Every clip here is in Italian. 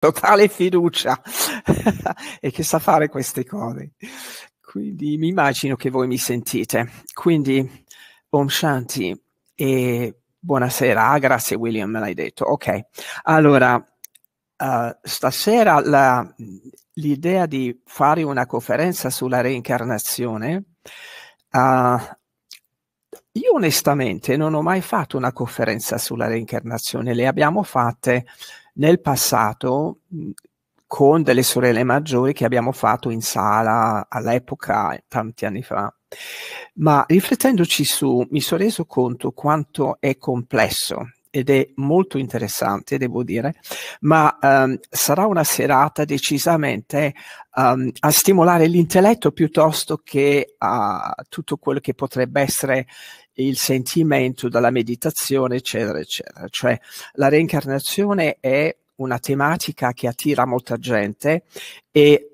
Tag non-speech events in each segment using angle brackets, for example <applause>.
totale fiducia <laughs> e che sa fare queste cose. Quindi mi immagino che voi mi sentite. Quindi, Om Shanti e buonasera. Ah, grazie William, me l'hai detto. Ok, allora, uh, stasera la, l'idea di fare una conferenza sulla reincarnazione, uh, io onestamente non ho mai fatto una conferenza sulla reincarnazione, le abbiamo fatte nel passato con delle sorelle maggiori che abbiamo fatto in sala all'epoca, tanti anni fa. Ma riflettendoci su, mi sono reso conto quanto è complesso ed è molto interessante, devo dire, ma um, sarà una serata decisamente um, a stimolare l'intelletto piuttosto che a tutto quello che potrebbe essere il sentimento dalla meditazione, eccetera, eccetera. Cioè la reincarnazione è una tematica che attira molta gente e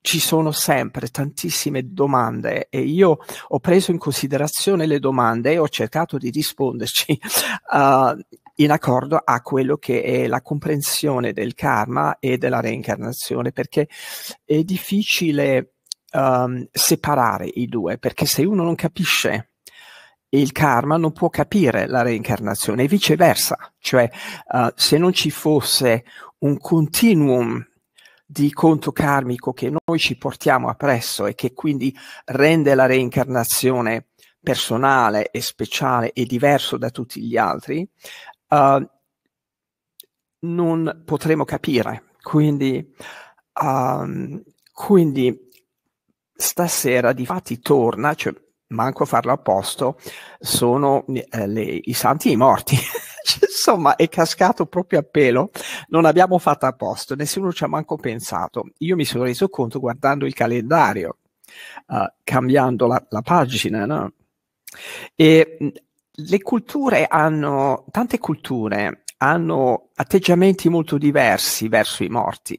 ci sono sempre tantissime domande e io ho preso in considerazione le domande e ho cercato di risponderci uh, <laughs> in accordo a quello che è la comprensione del karma e della reincarnazione, perché è difficile um, separare i due, perché se uno non capisce il karma non può capire la reincarnazione e viceversa, cioè uh, se non ci fosse un continuum di conto karmico che noi ci portiamo appresso e che quindi rende la reincarnazione personale e speciale e diverso da tutti gli altri, uh, non potremo capire. Quindi, um, quindi stasera di fatti torna, cioè manco farlo a posto, sono eh, le, i santi e i morti. <laughs> Insomma, è cascato proprio a pelo, non abbiamo fatto a posto, nessuno ci ha manco pensato. Io mi sono reso conto guardando il calendario, uh, cambiando la, la pagina, no? E le culture hanno, tante culture hanno atteggiamenti molto diversi verso i morti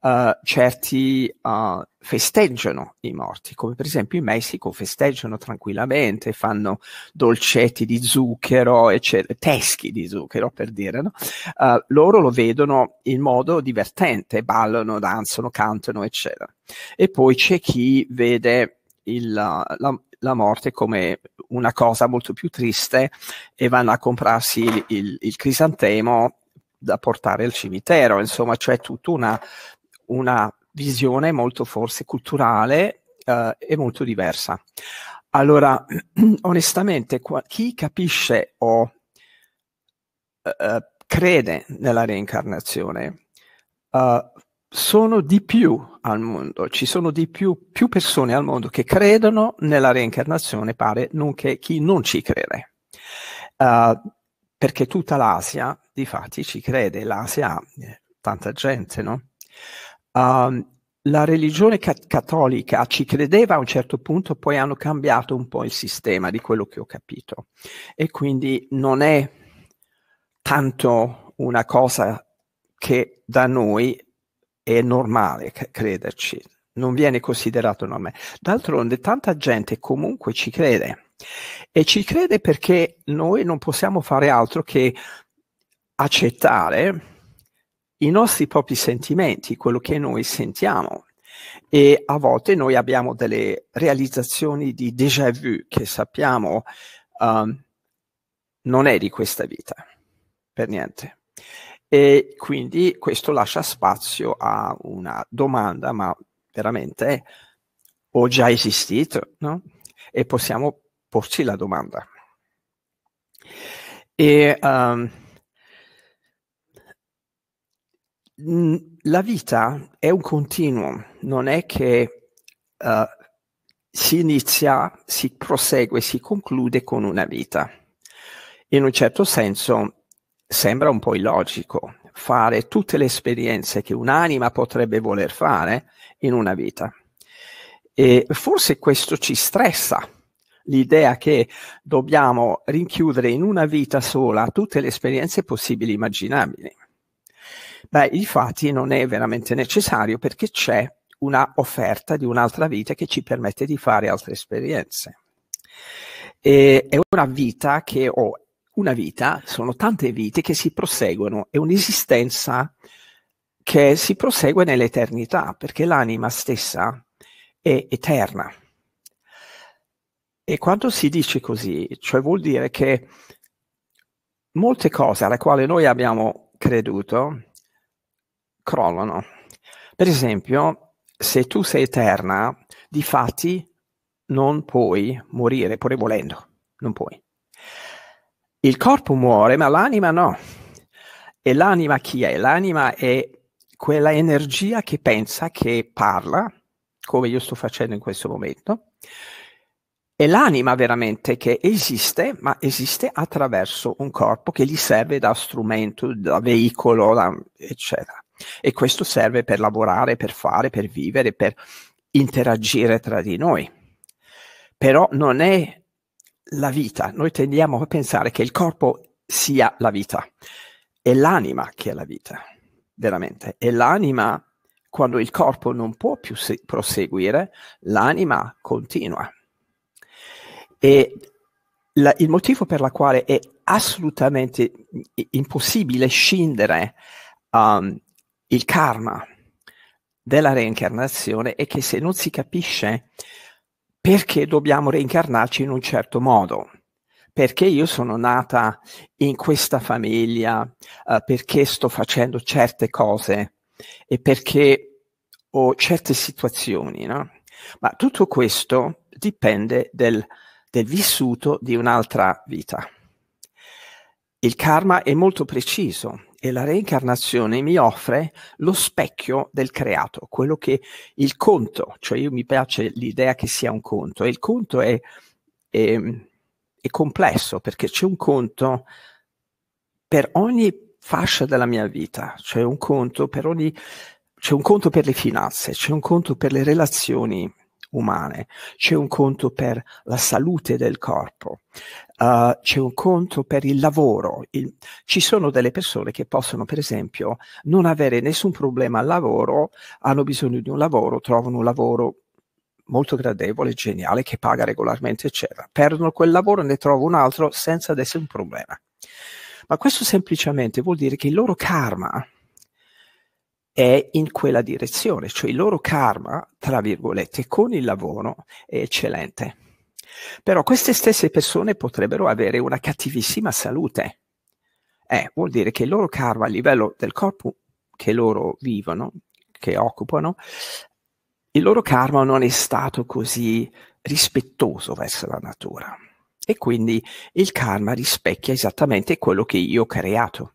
uh, certi uh, festeggiano i morti, come per esempio in Messico festeggiano tranquillamente, fanno dolcetti di zucchero, eccetera, teschi di zucchero per dire, no? uh, loro lo vedono in modo divertente, ballano, danzano, cantano, eccetera. E poi c'è chi vede il, la, la morte come una cosa molto più triste e vanno a comprarsi il, il, il crisantemo da portare al cimitero, insomma c'è tutta una una visione molto forse culturale eh, e molto diversa. Allora, <clears throat> onestamente, qua, chi capisce o eh, eh, crede nella reincarnazione eh, sono di più al mondo, ci sono di più, più persone al mondo che credono nella reincarnazione, pare, nonché chi non ci crede. Eh, perché tutta l'Asia, di fatti, ci crede, l'Asia ha tanta gente, no? um, la religione ca- cattolica ci credeva a un certo punto, poi hanno cambiato un po' il sistema di quello che ho capito. E quindi non è tanto una cosa che da noi è normale crederci, non viene considerato normale. D'altronde tanta gente comunque ci crede e ci crede perché noi non possiamo fare altro che accettare i nostri propri sentimenti, quello che noi sentiamo. E a volte noi abbiamo delle realizzazioni di déjà vu che sappiamo um, non è di questa vita, per niente. E quindi questo lascia spazio a una domanda, ma veramente ho già esistito, no? E possiamo porci la domanda. E, um, la vita è un continuum, non è che uh, si inizia, si prosegue, si conclude con una vita. In un certo senso sembra un po' illogico fare tutte le esperienze che un'anima potrebbe voler fare in una vita. E forse questo ci stressa, l'idea che dobbiamo rinchiudere in una vita sola tutte le esperienze possibili e immaginabili. Beh, infatti non è veramente necessario perché c'è una offerta di un'altra vita che ci permette di fare altre esperienze. E è una vita che ho, una vita, sono tante vite che si proseguono, è un'esistenza che si prosegue nell'eternità, perché l'anima stessa è eterna. E quando si dice così, cioè vuol dire che molte cose alle quali noi abbiamo creduto crollano. Per esempio, se tu sei eterna, di fatti non puoi morire, pure volendo, non puoi. Il corpo muore, ma l'anima no. E l'anima chi è? L'anima è quella energia che pensa, che parla, come io sto facendo in questo momento. È l'anima veramente che esiste, ma esiste attraverso un corpo che gli serve da strumento, da veicolo, da eccetera. E questo serve per lavorare, per fare, per vivere, per interagire tra di noi. Però non è la vita, noi tendiamo a pensare che il corpo sia la vita, è l'anima che è la vita, veramente. È l'anima, quando il corpo non può più se- proseguire, l'anima continua. E la, il motivo per la quale è assolutamente impossibile scindere um, il karma della reincarnazione è che se non si capisce perché dobbiamo reincarnarci in un certo modo, perché io sono nata in questa famiglia, eh, perché sto facendo certe cose e perché ho certe situazioni, no? Ma tutto questo dipende del, del vissuto di un'altra vita. Il karma è molto preciso e la reincarnazione mi offre lo specchio del creato, quello che il conto, cioè io mi piace l'idea che sia un conto e il conto è, è, è complesso perché c'è un conto per ogni fascia della mia vita, cioè un conto per ogni, c'è un conto per le finanze, c'è un conto per le relazioni umane, c'è un conto per la salute del corpo, uh, c'è un conto per il lavoro. Il... Ci sono delle persone che possono, per esempio, non avere nessun problema al lavoro, hanno bisogno di un lavoro, trovano un lavoro molto gradevole, geniale, che paga regolarmente, eccetera. Perdono quel lavoro e ne trovano un altro senza nessun problema. Ma questo semplicemente vuol dire che il loro karma, è in quella direzione, cioè il loro karma, tra virgolette, con il lavoro è eccellente. Però queste stesse persone potrebbero avere una cattivissima salute. Eh, vuol dire che il loro karma a livello del corpo che loro vivono, che occupano, il loro karma non è stato così rispettoso verso la natura. E quindi il karma rispecchia esattamente quello che io ho creato.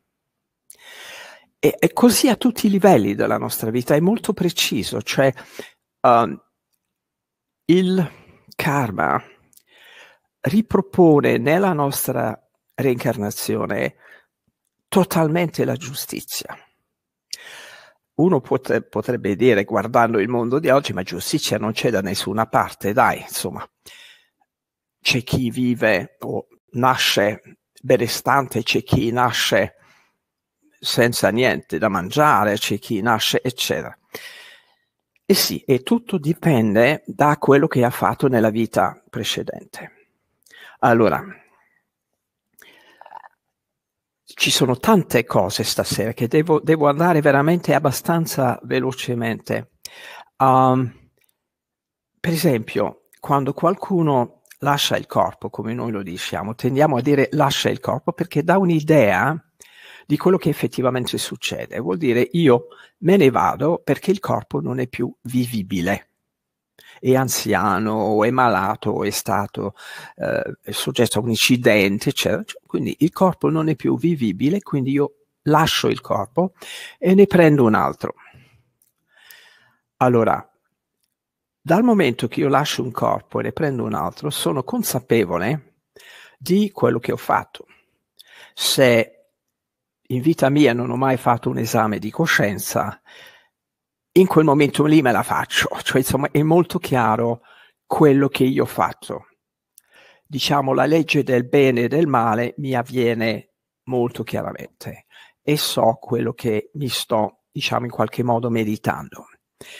E, e, così a tutti i livelli della nostra vita, è molto preciso, cioè uh, il karma ripropone nella nostra reincarnazione totalmente la giustizia. Uno potre, potrebbe dire, guardando il mondo di oggi, ma giustizia non c'è da nessuna parte, dai, insomma, c'è chi vive o nasce benestante, c'è chi nasce senza niente da mangiare, c'è chi nasce, eccetera. E sì, e tutto dipende da quello che ha fatto nella vita precedente. Allora, ci sono tante cose stasera che devo, devo andare veramente abbastanza velocemente. Um, per esempio, quando qualcuno lascia il corpo, come noi lo diciamo, tendiamo a dire lascia il corpo perché dà un'idea di quello che effettivamente succede. Vuol dire io me ne vado perché il corpo non è più vivibile è anziano, o è malato, o è stato eh, è soggetto a un incidente, eccetera. Cioè, quindi il corpo non è più vivibile, quindi io lascio il corpo e ne prendo un altro. Allora, dal momento che io lascio un corpo e ne prendo un altro, sono consapevole di quello che ho fatto. Se in vita mia non ho mai fatto un esame di coscienza, in quel momento lì me la faccio, <laughs> cioè insomma è molto chiaro quello che io ho fatto. Diciamo la legge del bene e del male mi avviene molto chiaramente e so quello che mi sto, diciamo in qualche modo, meditando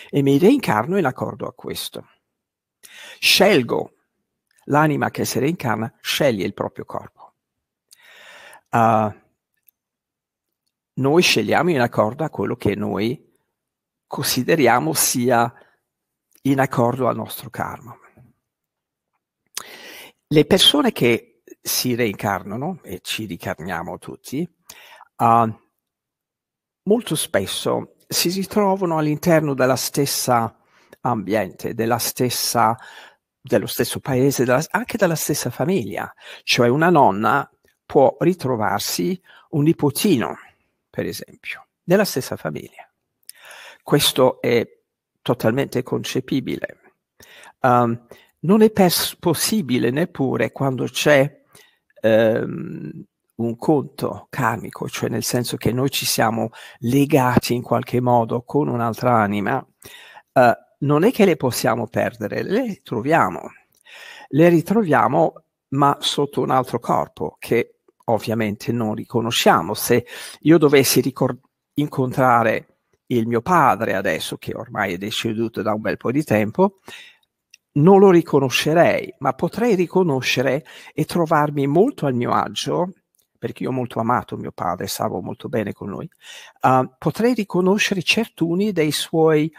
e mi reincarno in accordo a questo. Scelgo l'anima che si reincarna, sceglie il proprio corpo. Uh, noi scegliamo in accordo a quello che noi consideriamo sia in accordo al nostro karma. Le persone che si reincarnano, e ci ricarniamo tutti, uh, molto spesso si ritrovano all'interno della stessa ambiente, della stessa, dello stesso paese, della, anche della stessa famiglia. Cioè una nonna può ritrovarsi un nipotino per esempio, nella stessa famiglia. Questo è totalmente concepibile. Um, non è pers- possibile neppure quando c'è um, un conto karmico, cioè nel senso che noi ci siamo legati in qualche modo con un'altra anima, uh, non è che le possiamo perdere, le troviamo, le ritroviamo ma sotto un altro corpo che ovviamente non riconosciamo. Se io dovessi ricor- incontrare il mio padre adesso, che ormai è deceduto da un bel po' di tempo, non lo riconoscerei, ma potrei riconoscere e trovarmi molto al mio agio, perché io ho molto amato mio padre, stavo molto bene con lui, uh, potrei riconoscere certuni dei suoi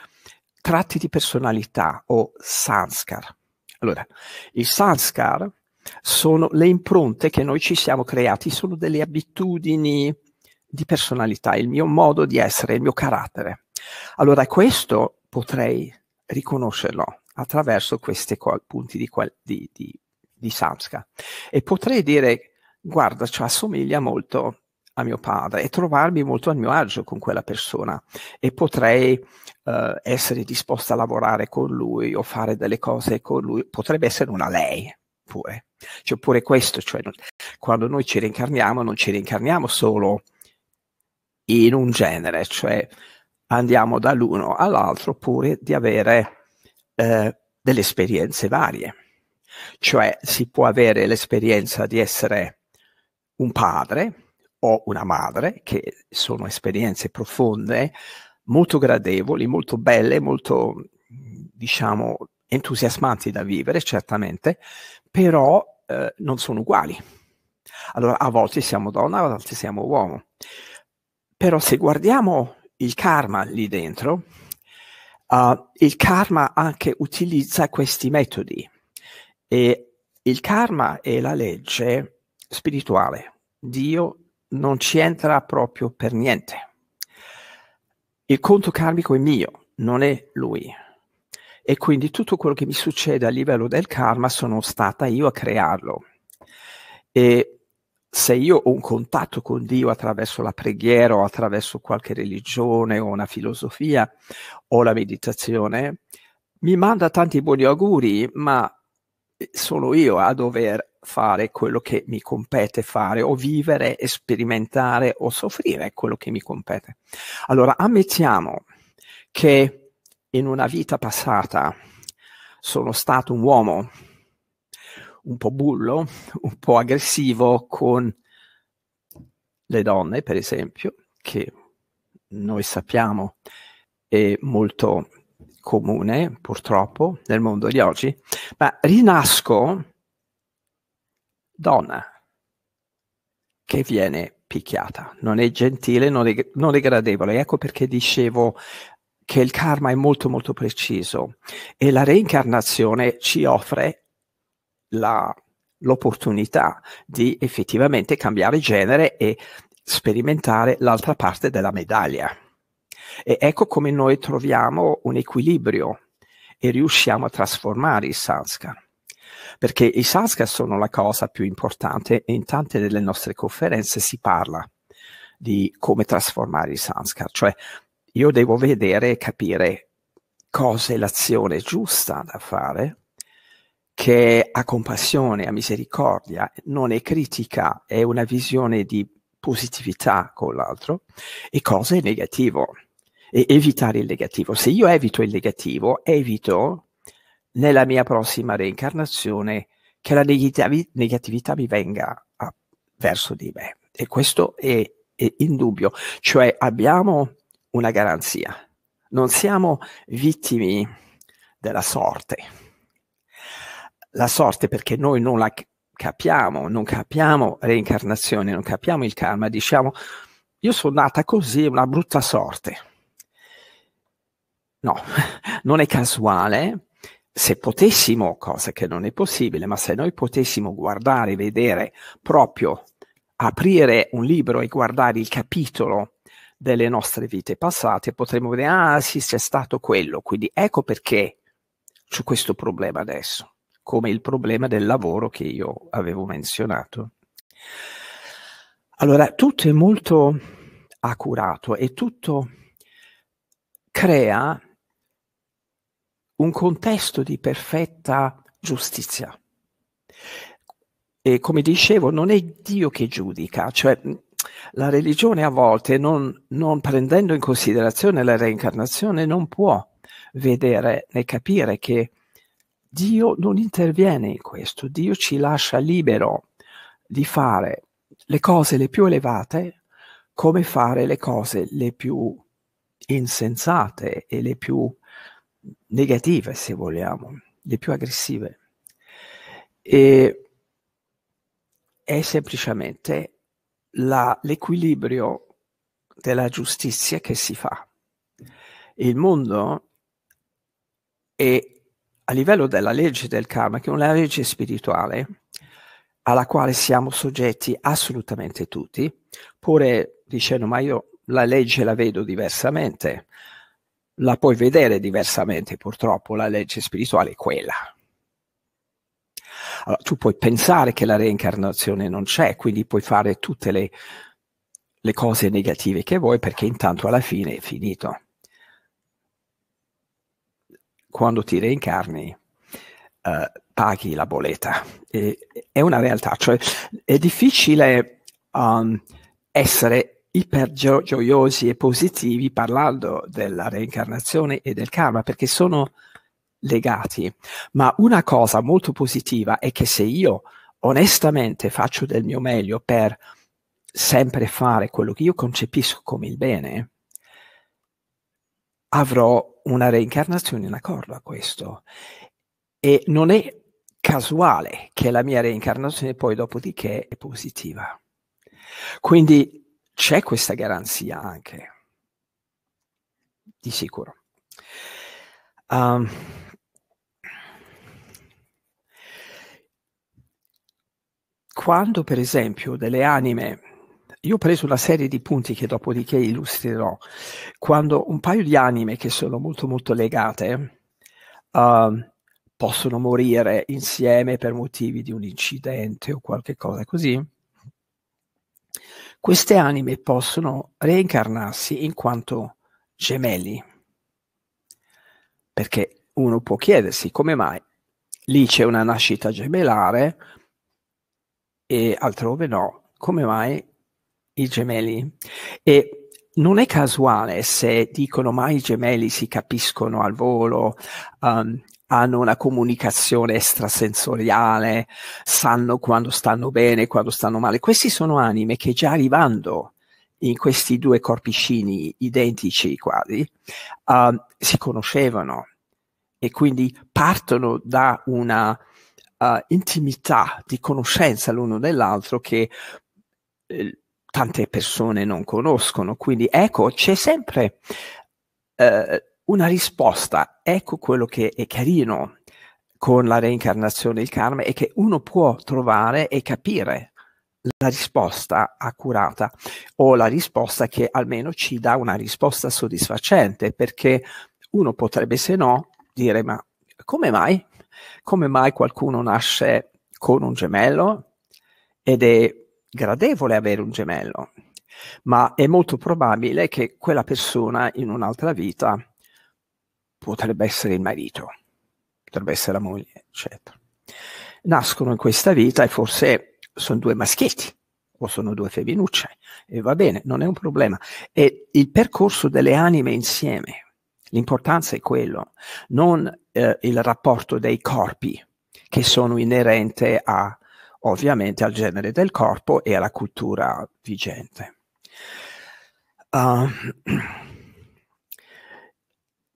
tratti di personalità o sanskar. Allora, il sanskar sono le impronte che noi ci siamo creati, sono delle abitudini di personalità, il mio modo di essere, il mio carattere. Allora questo potrei riconoscerlo attraverso questi punti di, di, di, di Samska e potrei dire guarda ci assomiglia molto a mio padre e trovarmi molto a mio agio con quella persona e potrei eh, essere disposta a lavorare con lui o fare delle cose con lui, potrebbe essere una lei pure. C'è pure questo, cioè quando noi ci reincarniamo non ci reincarniamo solo in un genere, cioè andiamo dall'uno all'altro pure di avere eh, delle esperienze varie. Cioè si può avere l'esperienza di essere un padre o una madre, che sono esperienze profonde, molto gradevoli, molto belle, molto diciamo entusiasmanti da vivere, certamente, però eh, non sono uguali. Allora, a volte siamo donna, a volte siamo uomo. Però se guardiamo il karma lì dentro, uh, il karma anche utilizza questi metodi. E il karma è la legge spirituale. Dio non ci entra proprio per niente. Il conto karmico è mio, non è lui e quindi tutto quello che mi succede a livello del karma sono stata io a crearlo. E se io ho un contatto con Dio attraverso la preghiera o attraverso qualche religione o una filosofia o la meditazione, mi manda tanti buoni auguri, ma sono io a dover fare quello che mi compete fare o vivere, sperimentare o soffrire quello che mi compete. Allora ammettiamo che in una vita passata sono stato un uomo un po' bullo, un po' aggressivo con le donne, per esempio, che noi sappiamo è molto comune purtroppo nel mondo di oggi, ma rinasco donna che viene picchiata, non è gentile, non è, non è gradevole. Ecco perché dicevo che il karma è molto molto preciso e la reincarnazione ci offre la, l'opportunità di effettivamente cambiare genere e sperimentare l'altra parte della medaglia. E ecco come noi troviamo un equilibrio e riusciamo a trasformare i sanskar. Perché i sanskar sono la cosa più importante e in tante delle nostre conferenze si parla di come trasformare i sanskar, cioè io devo vedere e capire cosa è l'azione giusta da fare, che ha compassione, ha misericordia, non è critica, è una visione di positività con l'altro, e cosa è negativo, e evitare il negativo. Se io evito il negativo, evito nella mia prossima reincarnazione che la negativi- negatività mi venga a, verso di me. E questo è, è indubbio. Cioè abbiamo una garanzia. Non siamo vittime della sorte. La sorte perché noi non la capiamo, non capiamo reincarnazione, non capiamo il karma, diciamo io sono nata così, una brutta sorte. No, <laughs> non è casuale. Se potessimo, cosa che non è possibile, ma se noi potessimo guardare, vedere, proprio aprire un libro e guardare il capitolo delle nostre vite passate potremmo dire, ah sì, c'è stato quello, quindi ecco perché c'è questo problema adesso, come il problema del lavoro che io avevo menzionato. Allora, tutto è molto accurato e tutto crea un contesto di perfetta giustizia. E come dicevo, non è Dio che giudica, cioè la religione a volte, non, non prendendo in considerazione la reincarnazione, non può vedere né capire che Dio non interviene in questo, Dio ci lascia libero di fare le cose le più elevate come fare le cose le più insensate e le più negative, se vogliamo, le più aggressive. E è semplicemente la, l'equilibrio della giustizia che si fa. Il mondo è a livello della legge del karma, che è una legge spirituale, alla quale siamo soggetti assolutamente tutti, pure dicendo ma io la legge la vedo diversamente, la puoi vedere diversamente purtroppo, la legge spirituale è quella, allora, tu puoi pensare che la reincarnazione non c'è, quindi puoi fare tutte le, le cose negative che vuoi perché intanto alla fine è finito. Quando ti reincarni eh, paghi la boleta. E, è una realtà, cioè è difficile um, essere iper gioiosi e positivi parlando della reincarnazione e del karma perché sono legati. Ma una cosa molto positiva è che se io onestamente faccio del mio meglio per sempre fare quello che io concepisco come il bene, avrò una reincarnazione in accordo a questo. E non è casuale che la mia reincarnazione poi dopodiché è positiva. Quindi c'è questa garanzia anche, di sicuro. Um, quando per esempio delle anime, io ho preso una serie di punti che dopodiché illustrerò, quando un paio di anime che sono molto molto legate uh, possono morire insieme per motivi di un incidente o qualche cosa così, queste anime possono reincarnarsi in quanto gemelli. Perché uno può chiedersi come mai lì c'è una nascita gemellare, e altrove no. Come mai i gemelli? E non è casuale se dicono ma i gemelli si capiscono al volo, um, hanno una comunicazione extrasensoriale, sanno quando stanno bene, quando stanno male. Questi sono anime che già arrivando in questi due corpicini identici quasi, uh, si conoscevano e quindi partono da una uh, intimità di conoscenza l'uno dell'altro che eh, tante persone non conoscono. Quindi ecco, c'è sempre eh, una risposta, ecco quello che è carino con la reincarnazione il karma è che uno può trovare e capire la risposta accurata o la risposta che almeno ci dà una risposta soddisfacente perché uno potrebbe se no dire ma come mai come mai qualcuno nasce con un gemello ed è gradevole avere un gemello, ma è molto probabile che quella persona in un'altra vita potrebbe essere il marito, potrebbe essere la moglie, eccetera. Nascono in questa vita e forse sono due maschietti o sono due femminucce e va bene, non è un problema. È il percorso delle anime insieme. L'importanza è quello, non eh, il rapporto dei corpi che sono inerente a, ovviamente al genere del corpo e alla cultura vigente. Uh, <clears throat>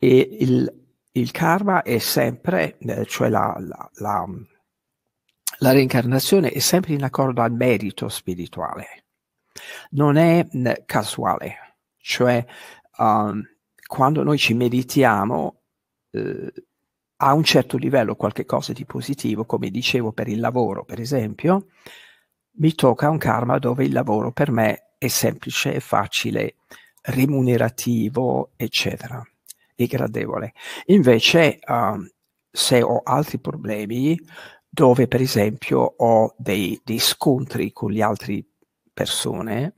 e il, il, karma è sempre, eh, cioè la, la, la, la, reincarnazione è sempre in accordo al merito spirituale, non è mm, casuale, cioè um, quando noi ci meritiamo, eh, a un certo livello qualche cosa di positivo, come dicevo per il lavoro per esempio, mi tocca un karma dove il lavoro per me è semplice, è facile, remunerativo, eccetera, e gradevole. Invece uh, se ho altri problemi, dove per esempio ho dei, dei scontri con le altre persone,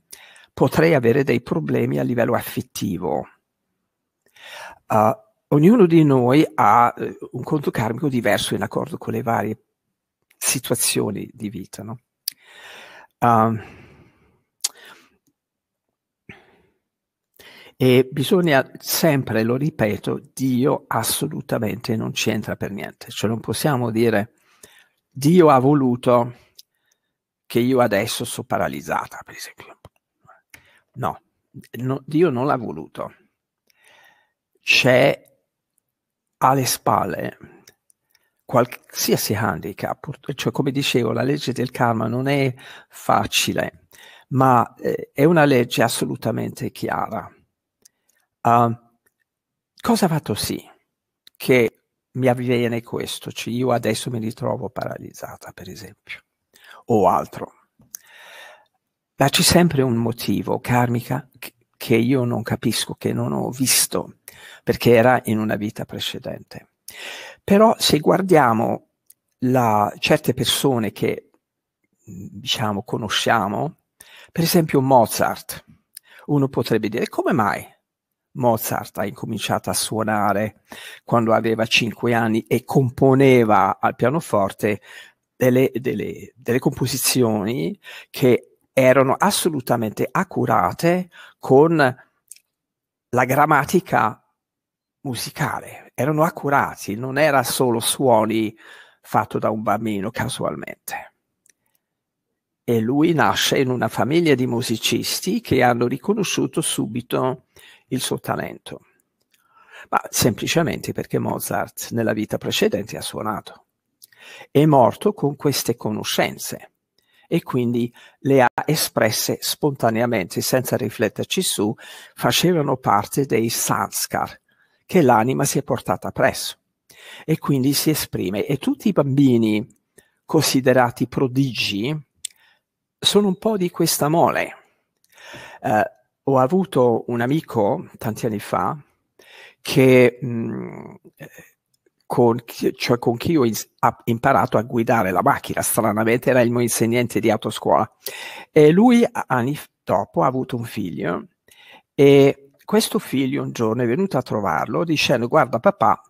potrei avere dei problemi a livello affettivo. Uh, ognuno di noi ha eh, un conto karmico diverso in accordo con le varie situazioni di vita. No? Uh, E bisogna sempre, lo ripeto, Dio assolutamente non c'entra per niente, cioè non possiamo dire Dio ha voluto che io adesso sono paralizzata, per esempio. No, no Dio non l'ha voluto. C'è alle spalle qualsiasi handicap, cioè come dicevo la legge del karma non è facile, ma eh, è una legge assolutamente chiara. Uh, cosa ha fatto sì che mi avviene questo? Cioè io adesso mi ritrovo paralizzata, per esempio, o altro. Ma c'è sempre un motivo karmica, che io non capisco, che non ho visto, perché era in una vita precedente. Però se guardiamo la, certe persone che diciamo conosciamo, per esempio Mozart, uno potrebbe dire come mai Mozart ha incominciato a suonare quando aveva 5 anni e componeva al pianoforte delle, delle, delle composizioni che erano assolutamente accurate con la grammatica musicale, erano accurati, non era solo suoni fatto da un bambino casualmente. E lui nasce in una famiglia di musicisti che hanno riconosciuto subito il suo talento, ma semplicemente perché Mozart nella vita precedente ha suonato. È morto con queste conoscenze e quindi le ha espresse spontaneamente, senza rifletterci su, facevano parte dei sanskar che l'anima si è portata presso e quindi si esprime. E tutti i bambini considerati prodigi sono un po' di questa mole. Uh, ho avuto un amico tanti anni fa che mh, mm, con, chi, cioè con chi ho ins- imparato a guidare la macchina, stranamente era il mio insegnante di autoscuola. E lui anni dopo ha avuto un figlio e questo figlio un giorno è venuto a trovarlo dicendo guarda papà,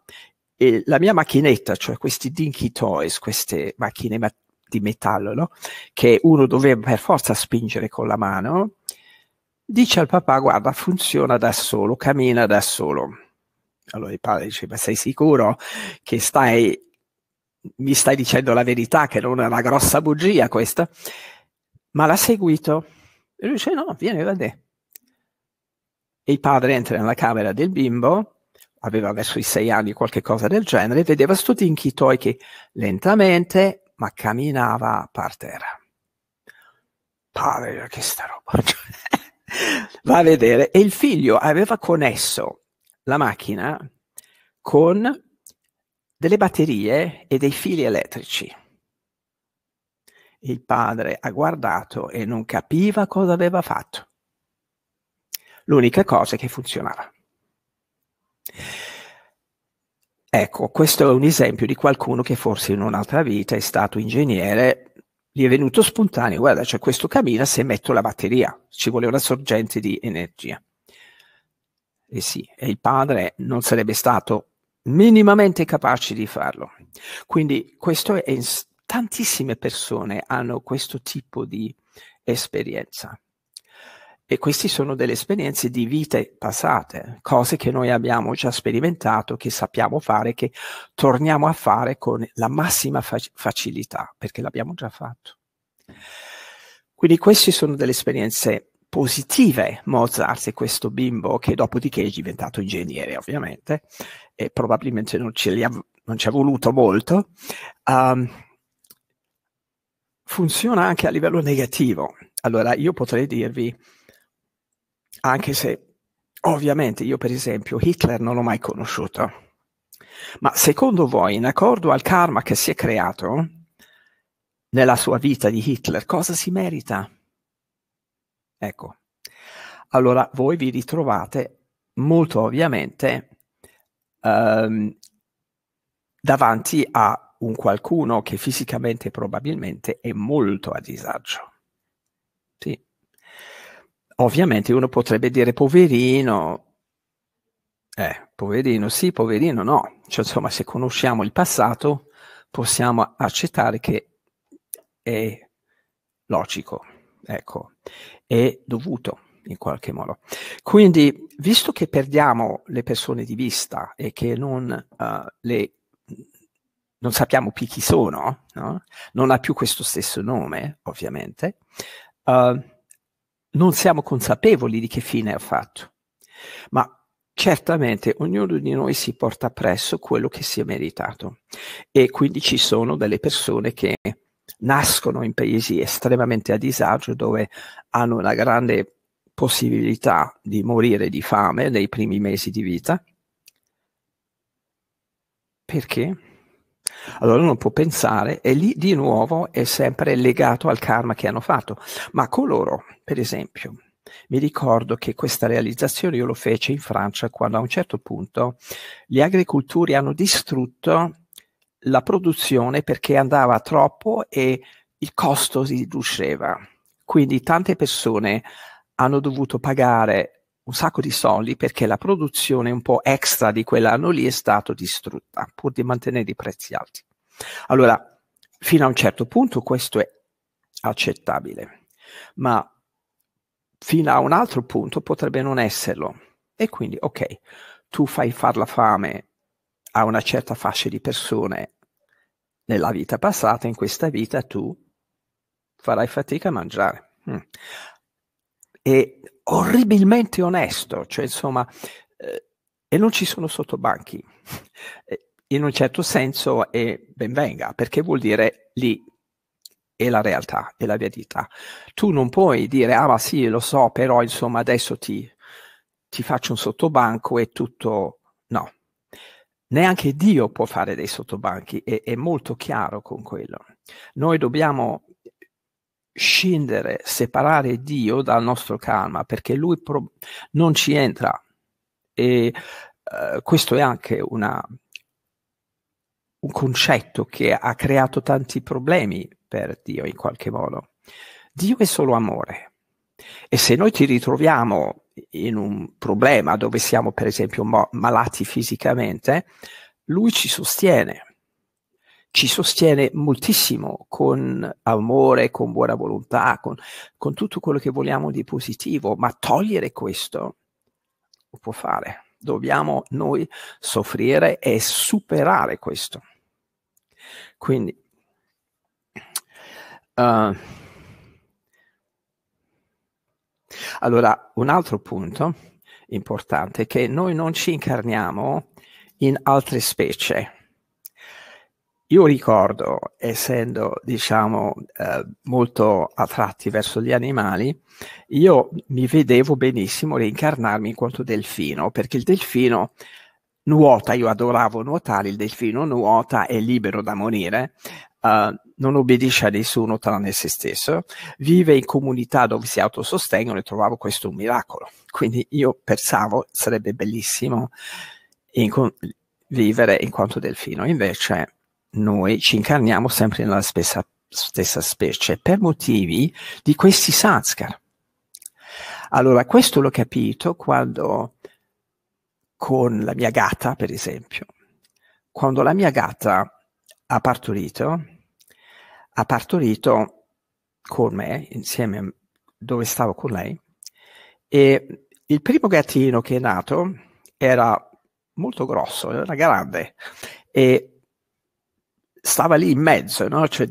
eh, la mia macchinetta, cioè questi dinky toys, queste macchine ma- di metallo, no? che uno doveva per forza spingere con la mano, dice al papà guarda funziona da solo, cammina da solo allora il padre dice, ma sei sicuro che stai, mi stai dicendo la verità, che non è una grossa bugia questa? Ma l'ha seguito. E lui dice, no, vieni da te. E il padre entra nella camera del bimbo, aveva verso i sei anni, qualche cosa del genere, e vedeva tutti sto Tinky che lentamente, ma camminava per terra. Padre, che sta roba? <laughs> Va a vedere. E il figlio aveva connesso la macchina con delle batterie e dei fili elettrici. Il padre ha guardato e non capiva cosa aveva fatto. L'unica cosa è che funzionava. Ecco, questo è un esempio di qualcuno che forse in un'altra vita è stato ingegnere, gli è venuto spontaneo, guarda, c'è questo cammino se metto la batteria, ci vuole una sorgente di energia. E eh sì, e il padre non sarebbe stato minimamente capace di farlo. Quindi questo è, in, tantissime persone hanno questo tipo di esperienza. E queste sono delle esperienze di vite passate, cose che noi abbiamo già sperimentato, che sappiamo fare, che torniamo a fare con la massima fac- facilità, perché l'abbiamo già fatto. Quindi queste sono delle esperienze positive Mozart e questo bimbo che dopodiché è diventato ingegnere ovviamente e probabilmente non ci, ha, non ci ha voluto molto, um, funziona anche a livello negativo. Allora io potrei dirvi, anche se ovviamente io per esempio Hitler non l'ho mai conosciuto, ma secondo voi in accordo al karma che si è creato nella sua vita di Hitler cosa si merita? Ecco. Allora voi vi ritrovate molto ovviamente ehm, davanti a un qualcuno che fisicamente probabilmente è molto a disagio. Sì. Ovviamente uno potrebbe dire poverino, eh, poverino sì, poverino no. Cioè, insomma, se conosciamo il passato possiamo accettare che è logico. Ecco è dovuto in qualche modo. Quindi, visto che perdiamo le persone di vista e che non, uh, le, non sappiamo più chi sono, no? non ha più questo stesso nome, ovviamente, uh, non siamo consapevoli di che fine ha fatto. Ma certamente ognuno di noi si porta presso quello che si è meritato e quindi ci sono delle persone che nascono in paesi estremamente a disagio dove hanno una grande possibilità di morire di fame nei primi mesi di vita. Perché? Allora uno può pensare, e lì di nuovo è sempre legato al karma che hanno fatto, ma coloro, per esempio, mi ricordo che questa realizzazione io lo feci in Francia quando a un certo punto gli agricoltori hanno distrutto la produzione perché andava troppo e il costo si riduceva. Quindi tante persone hanno dovuto pagare un sacco di soldi perché la produzione un po' extra di quell'anno lì è stata distrutta pur di mantenere i prezzi alti. Allora, fino a un certo punto questo è accettabile, ma fino a un altro punto potrebbe non esserlo. E quindi, ok, tu fai far la fame a una certa fascia di persone nella vita passata, in questa vita tu farai fatica a mangiare. Mm. È orribilmente onesto, cioè insomma, eh, e non ci sono sottobanchi. Eh, in un certo senso è benvenga, perché vuol dire lì è la realtà, è la verità. Tu non puoi dire, ah ma sì, lo so, però insomma adesso ti, ti faccio un sottobanco e tutto... No, Neanche Dio può fare dei sottobanchi, è, è molto chiaro con quello. Noi dobbiamo scindere, separare Dio dal nostro karma, perché lui pro- non ci entra. E uh, questo è anche una, un concetto che ha creato tanti problemi per Dio in qualche modo. Dio è solo amore. E se noi ci ritroviamo in un problema dove siamo per esempio malati fisicamente, lui ci sostiene, ci sostiene moltissimo con amore, con buona volontà, con, con tutto quello che vogliamo di positivo, ma togliere questo lo può fare. Dobbiamo noi soffrire e superare questo. Quindi, uh, allora, un altro punto importante è che noi non ci incarniamo in altre specie. Io ricordo, essendo diciamo eh, molto attratti verso gli animali, io mi vedevo benissimo reincarnarmi in quanto delfino, perché il delfino nuota, io adoravo nuotare, il delfino nuota, è libero da morire, eh, non obbedisce a nessuno tranne se stesso, vive in comunità dove si autosostengono e trovavo questo un miracolo. Quindi io pensavo sarebbe bellissimo in con- vivere in quanto delfino, invece noi ci incarniamo sempre nella stessa, stessa specie per motivi di questi sanskar. Allora, questo l'ho capito quando con la mia gatta, per esempio, quando la mia gatta ha partorito, ha partorito con me, insieme dove stavo con lei, e il primo gattino che è nato era molto grosso, era grande, e stava lì in mezzo, no? cioè,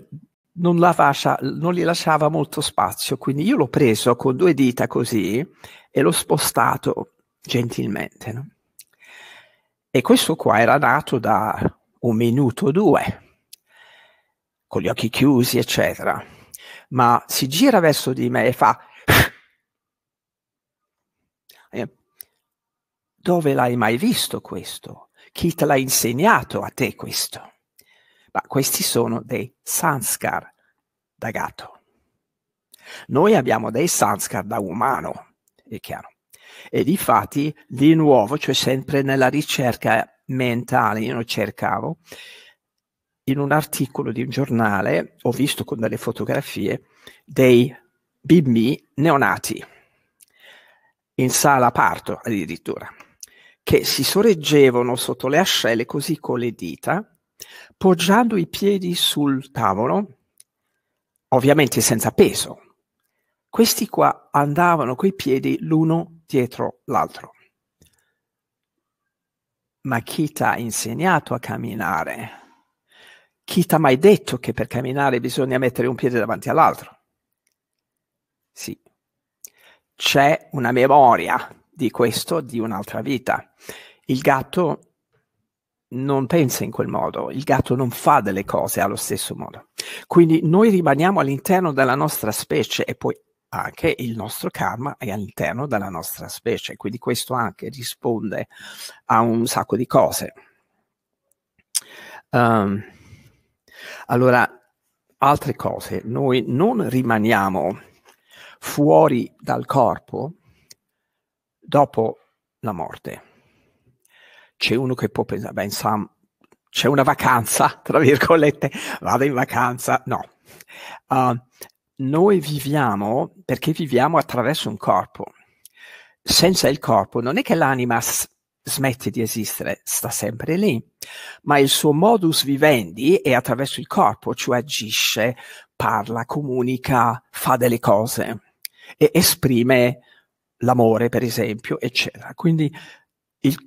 non, lascia, non, gli lasciava molto spazio, quindi io l'ho preso con due dita così e l'ho spostato gentilmente. No? E questo qua era nato da un minuto o due con gli occhi chiusi, eccetera. Ma si gira verso di me e fa eh, Dove l'hai mai visto questo? Chi te l'ha insegnato a te questo? Ma questi sono dei sanskar da gatto. Noi abbiamo dei sanskar da umano, è chiaro. E difatti, di nuovo, cioè sempre nella ricerca mentale, io lo cercavo, in un articolo di un giornale, ho visto con delle fotografie, dei bimbi neonati, in sala parto addirittura, che si sorreggevano sotto le ascelle così con le dita, poggiando i piedi sul tavolo, ovviamente senza peso. Questi qua andavano coi piedi l'uno dietro l'altro. Ma chi ti ha insegnato a camminare? Chi ti ha mai detto che per camminare bisogna mettere un piede davanti all'altro? Sì, c'è una memoria di questo, di un'altra vita. Il gatto non pensa in quel modo, il gatto non fa delle cose allo stesso modo. Quindi noi rimaniamo all'interno della nostra specie e poi anche il nostro karma è all'interno della nostra specie, quindi questo anche risponde a un sacco di cose. Um, allora, altre cose, noi non rimaniamo fuori dal corpo dopo la morte. C'è uno che può pensare, beh, insomma, c'è una vacanza, <laughs> tra virgolette, vado in vacanza. No. Uh, noi viviamo perché viviamo attraverso un corpo. Senza il corpo non è che l'anima smette di esistere, sta sempre lì, ma il suo modus vivendi è attraverso il corpo, cioè agisce, parla, comunica, fa delle cose e esprime l'amore, per esempio, eccetera. Quindi il,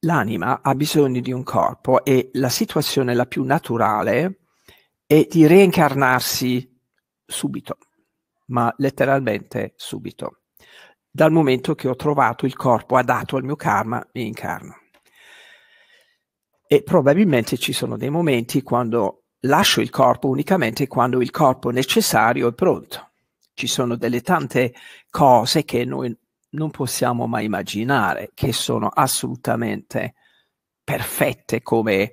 l'anima ha bisogno di un corpo e la situazione la più naturale è di reincarnarsi subito, ma letteralmente subito dal momento che ho trovato il corpo adatto al mio karma mi incarno. E probabilmente ci sono dei momenti quando lascio il corpo unicamente quando il corpo necessario è pronto. Ci sono delle tante cose che noi non possiamo mai immaginare, che sono assolutamente perfette come,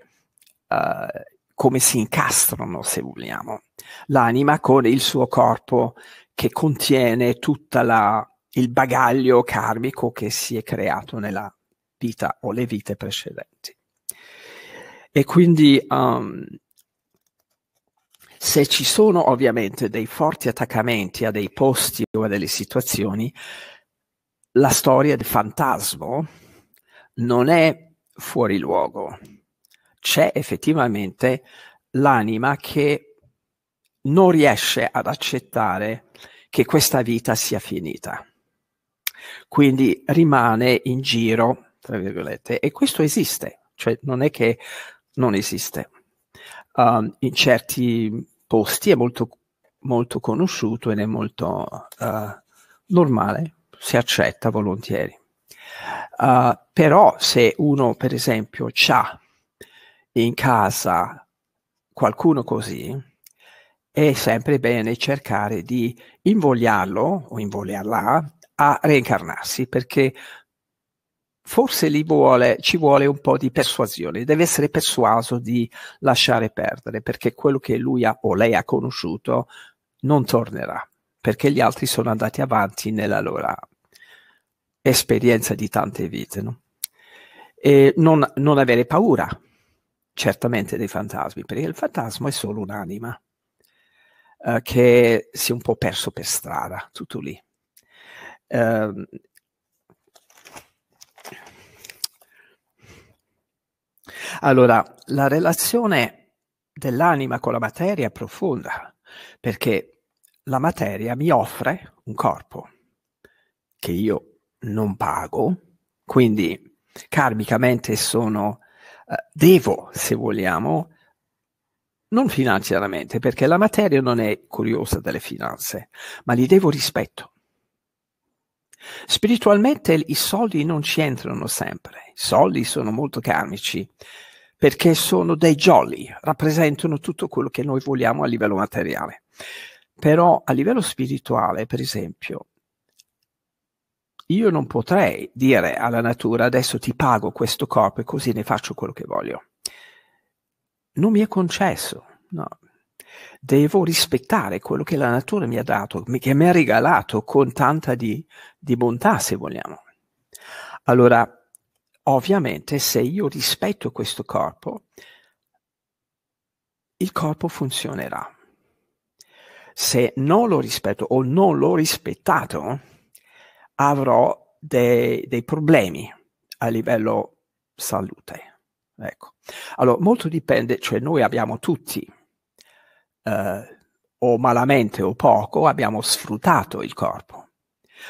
uh, come si incastrano, se vogliamo. L'anima con il suo corpo che contiene tutta la, il bagaglio karmico che si è creato nella vita o le vite precedenti. E quindi um, se ci sono ovviamente dei forti attaccamenti a dei posti o a delle situazioni, la storia del fantasma non è fuori luogo. C'è effettivamente l'anima che non riesce ad accettare che questa vita sia finita quindi rimane in giro, tra virgolette, e questo esiste, cioè non è che non esiste. Um, in certi posti è molto, molto conosciuto ed è molto uh, normale, si accetta volentieri. Uh, però se uno, per esempio, ha in casa qualcuno così, è sempre bene cercare di invogliarlo o invogliarla a reincarnarsi perché forse li vuole, ci vuole un po' di persuasione, deve essere persuaso di lasciare perdere perché quello che lui ha, o lei ha conosciuto non tornerà perché gli altri sono andati avanti nella loro esperienza di tante vite. No? E non, non avere paura certamente dei fantasmi perché il fantasma è solo un'anima eh, che si è un po' perso per strada, tutto lì eh, allora, la relazione dell'anima con la materia è profonda, perché la materia mi offre un corpo che io non pago, quindi karmicamente sono, eh, devo, se vogliamo, non finanziariamente, perché la materia non è curiosa delle finanze, ma gli devo rispetto. Spiritualmente i soldi non ci entrano sempre, i soldi sono molto karmici perché sono dei jolly, rappresentano tutto quello che noi vogliamo a livello materiale. Però a livello spirituale, per esempio, io non potrei dire alla natura adesso ti pago questo corpo e così ne faccio quello che voglio. Non mi è concesso, no. Devo rispettare quello che la natura mi ha dato, che mi ha regalato con tanta di di bontà, se vogliamo. Allora, ovviamente, se io rispetto questo corpo, il corpo funzionerà. Se non lo rispetto o non l'ho rispettato, avrò dei, dei problemi a livello salute. Ecco. Allora, molto dipende, cioè noi abbiamo tutti, eh, o malamente o poco, abbiamo sfruttato il corpo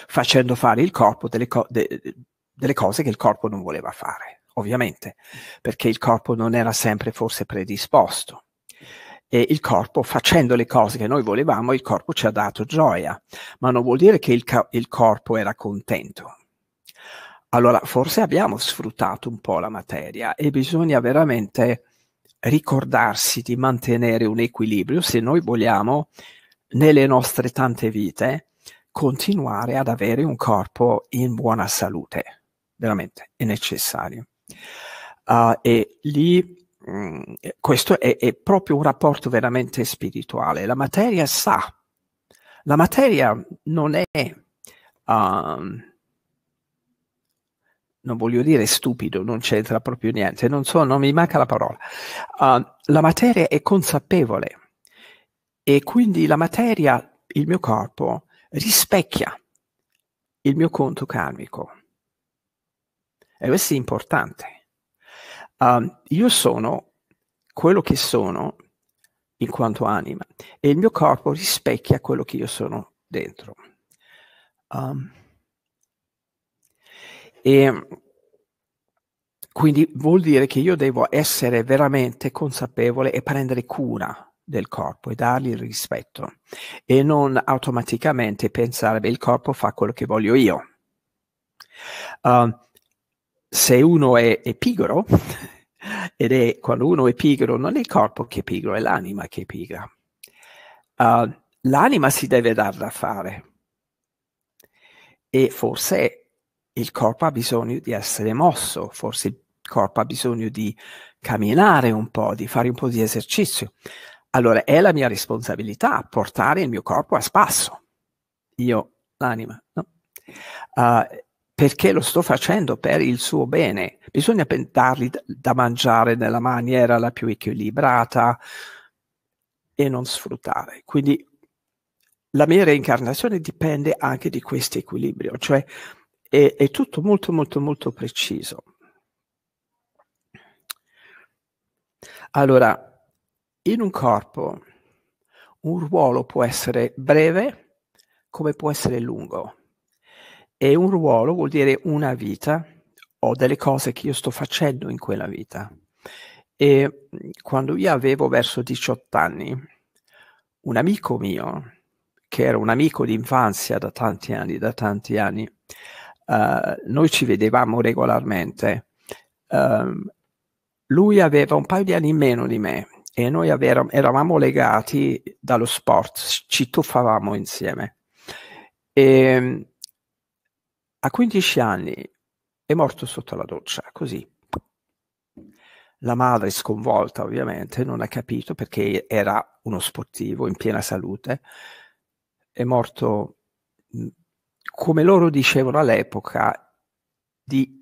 facendo fare il corpo delle, co- de- delle cose che il corpo non voleva fare, ovviamente, perché il corpo non era sempre forse predisposto. E il corpo, facendo le cose che noi volevamo, il corpo ci ha dato gioia, ma non vuol dire che il, ca- il corpo era contento. Allora, forse abbiamo sfruttato un po' la materia e bisogna veramente ricordarsi di mantenere un equilibrio se noi vogliamo, nelle nostre tante vite, continuare ad avere un corpo in buona salute. Veramente è necessario. Uh, e lì mh, mm, questo è, è proprio un rapporto veramente spirituale. La materia sa, la materia non è um, non voglio dire stupido, non c'entra proprio niente, non so, non mi manca la parola. Uh, la materia è consapevole e quindi la materia, il mio corpo, rispecchia il mio conto karmico. E questo è importante. Um, io sono quello che sono in quanto anima e il mio corpo rispecchia quello che io sono dentro. Um, e quindi vuol dire che io devo essere veramente consapevole e prendere cura del corpo e dargli il rispetto e non automaticamente pensare, che il corpo fa quello che voglio io. Uh, se uno è, è pigro, <laughs> ed è quando uno è pigro, non è il corpo che è pigro, è l'anima che è pigra. Uh, l'anima si deve dar da fare e forse il corpo ha bisogno di essere mosso, forse il corpo ha bisogno di camminare un po', di fare un po' di esercizio. Allora è la mia responsabilità portare il mio corpo a spasso, io, l'anima, no? uh, perché lo sto facendo per il suo bene. Bisogna dargli da mangiare nella maniera la più equilibrata e non sfruttare. Quindi la mia reincarnazione dipende anche di questo equilibrio, cioè è, è tutto molto molto molto preciso. Allora, in un corpo un ruolo può essere breve come può essere lungo e un ruolo vuol dire una vita o delle cose che io sto facendo in quella vita. E quando io avevo verso 18 anni, un amico mio, che era un amico d'infanzia da tanti anni, da tanti anni, uh, noi ci vedevamo regolarmente. Um, lui aveva un paio di anni meno di me e noi avera, eravamo legati dallo sport, ci tuffavamo insieme. E, ehm, a 15 anni è morto sotto la doccia, così. La madre, sconvolta ovviamente, non ha capito perché era uno sportivo in piena salute, è morto, come loro dicevano all'epoca, di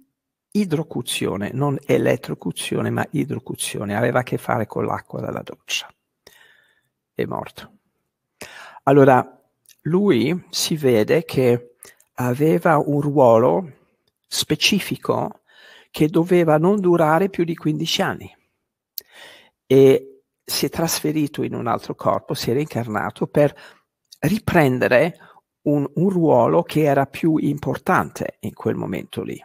idrocuzione, non elettrocuzione, ma idrocuzione, aveva a che fare con l'acqua dalla doccia. È morto. Allora, lui si vede che aveva un ruolo specifico che doveva non durare più di 15 anni e si è trasferito in un altro corpo, si è reincarnato per riprendere un, un ruolo che era più importante in quel momento lì.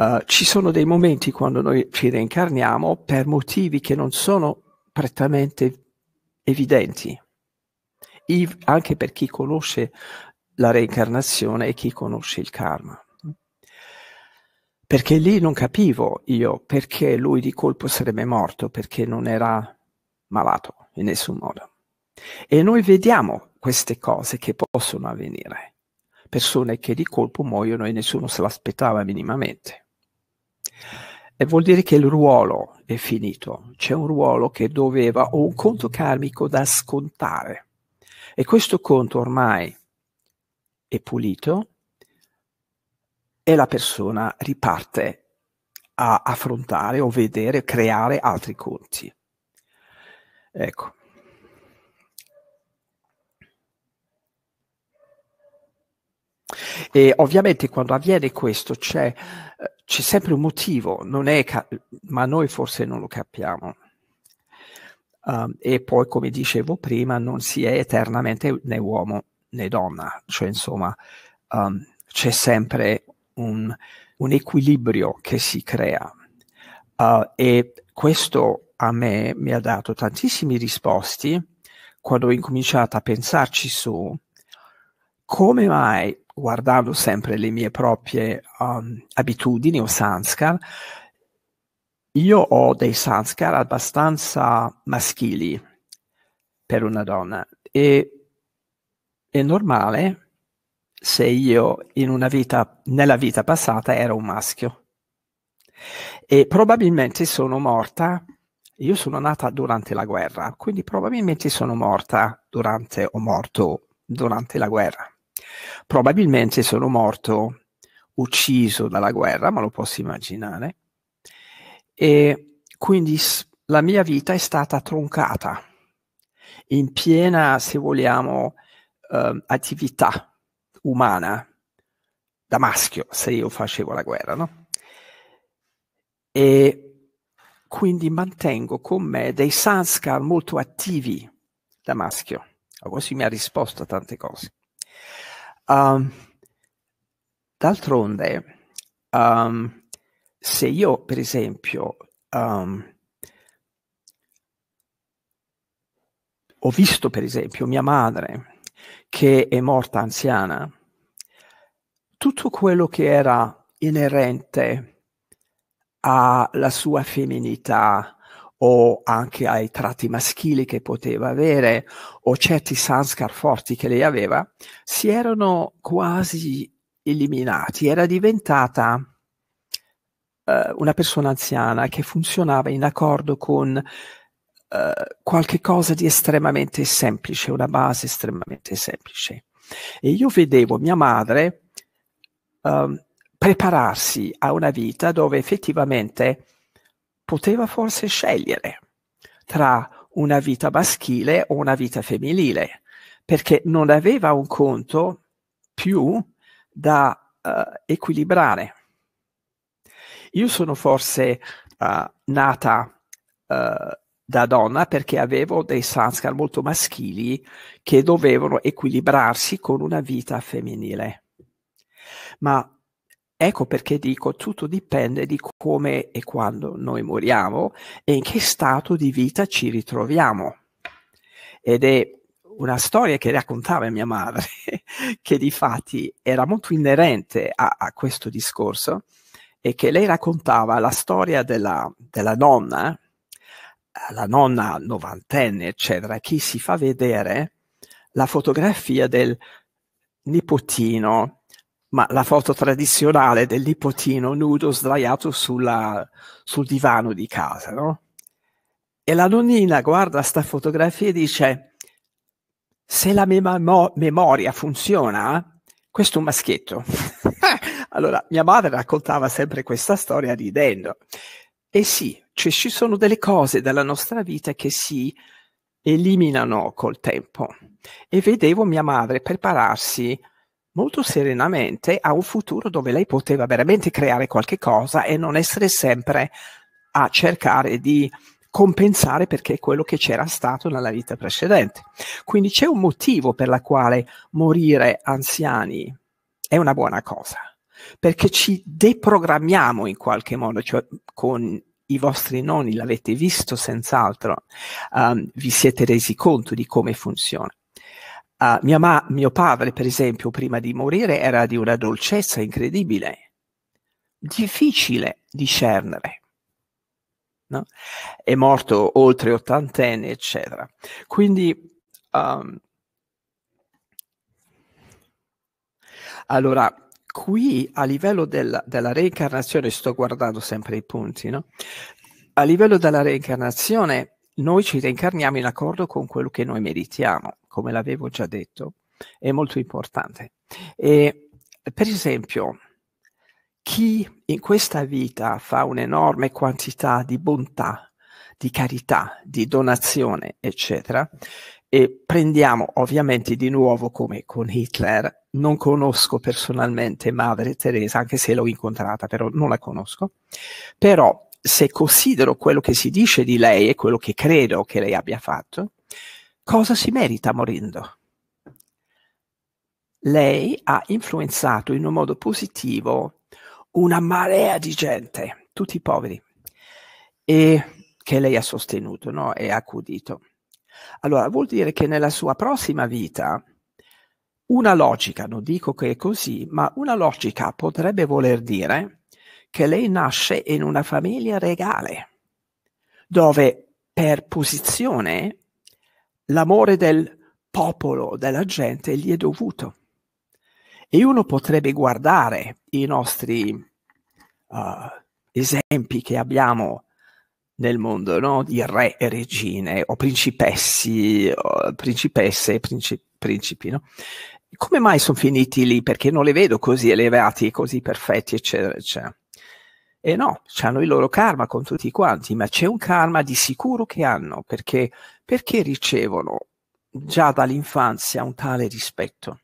Eh, ci sono dei momenti quando noi ci reincarniamo per motivi che non sono prettamente evidenti, I, anche per chi conosce la reincarnazione e chi conosce il karma. Perché lì non capivo io perché lui di colpo sarebbe morto, perché non era malato in nessun modo. E noi vediamo queste cose che possono avvenire persone che di colpo muoiono e nessuno se l'aspettava minimamente. E vuol dire che il ruolo è finito, c'è un ruolo che doveva o un conto karmico da scontare. E questo conto ormai è pulito e la persona riparte a affrontare o vedere, creare altri conti. Ecco, E ovviamente quando avviene questo c'è, eh, c'è sempre un motivo, ca- ma noi forse non lo capiamo. Um, e poi, come dicevo prima, non si è eternamente né uomo né donna, cioè insomma um, c'è sempre un, un, equilibrio che si crea uh, e questo a me mi ha dato tantissime risposte quando ho incominciato a pensarci su come mai guardando sempre le mie proprie um, abitudini o sanskar, io ho dei sanskar abbastanza maschili per una donna e è normale se io vita, nella vita passata ero un maschio e probabilmente sono morta io sono nata durante la guerra, quindi probabilmente sono morta durante o morto durante la guerra. Probabilmente sono morto ucciso dalla guerra, ma lo posso immaginare. E quindi la mia vita è stata troncata in piena, se vogliamo, eh, attività umana da maschio, se io facevo la guerra, no? E quindi mantengo con me dei sanskar molto attivi da maschio. Così mi ha risposto a tante cose. Um, d'altronde, um, se io, per esempio, um, ho visto, per esempio, mia madre che è morta anziana, tutto quello che era inerente alla sua femminità, o anche ai tratti maschili che poteva avere o certi sanskar forti che lei aveva, si erano quasi eliminati, era diventata eh, una persona anziana che funzionava in accordo con eh, qualche cosa di estremamente semplice, una base estremamente semplice. E io vedevo mia madre eh, prepararsi a una vita dove effettivamente poteva forse scegliere tra una vita maschile o una vita femminile, perché non aveva un conto più da uh, equilibrare. Io sono forse uh, nata uh, da donna perché avevo dei sanskar molto maschili che dovevano equilibrarsi con una vita femminile. Ma Ecco perché dico tutto dipende di come e quando noi moriamo e in che stato di vita ci ritroviamo. Ed è una storia che raccontava mia madre, <laughs> che di fatti era molto inerente a, a, questo discorso, e che lei raccontava la storia della, della nonna, la nonna novantenne, eccetera, che si fa vedere la fotografia del nipotino ma la foto tradizionale del nipotino nudo sdraiato sulla, sul divano di casa, no? E la nonnina guarda sta fotografia e dice, se la mem- memoria funziona, questo è un maschietto. <laughs> allora, mia madre raccontava sempre questa storia ridendo. E eh sì, cioè, ci sono delle cose della nostra vita che si eliminano col tempo. E vedevo mia madre prepararsi molto serenamente a un futuro dove lei poteva veramente creare qualche cosa e non essere sempre a cercare di compensare perché è quello che c'era stato nella vita precedente. Quindi c'è un motivo per la quale morire anziani è una buona cosa, perché ci deprogrammiamo in qualche modo, cioè con i vostri nonni l'avete visto senz'altro, um, vi siete resi conto di come funziona. Uh, mia ma- mio padre, per esempio, prima di morire era di una dolcezza incredibile, difficile discernere. No? È morto oltre ottantenne, eccetera. Quindi, um, allora, qui a livello del, della reincarnazione, sto guardando sempre i punti, no? a livello della reincarnazione, noi ci reincarniamo in accordo con quello che noi meritiamo come l'avevo già detto, è molto importante. E, per esempio, chi in questa vita fa un'enorme quantità di bontà, di carità, di donazione, eccetera, e prendiamo ovviamente di nuovo come con Hitler, non conosco personalmente Madre Teresa, anche se l'ho incontrata, però non la conosco, però se considero quello che si dice di lei e quello che credo che lei abbia fatto, cosa si merita morendo? Lei ha influenzato in un modo positivo una marea di gente, tutti i poveri, e che lei ha sostenuto no? e accudito. Allora, vuol dire che nella sua prossima vita una logica, non dico che è così, ma una logica potrebbe voler dire che lei nasce in una famiglia regale, dove per posizione l'amore del popolo, della gente, gli è dovuto. E uno potrebbe guardare i nostri uh, esempi che abbiamo nel mondo, no? di re e regine, o principessi, o principesse e principi, principi no? come mai sono finiti lì? Perché non le vedo così elevati, così perfetti, eccetera, eccetera. E no, hanno il loro karma con tutti quanti, ma c'è un karma di sicuro che hanno, perché perché ricevono già dall'infanzia un tale rispetto?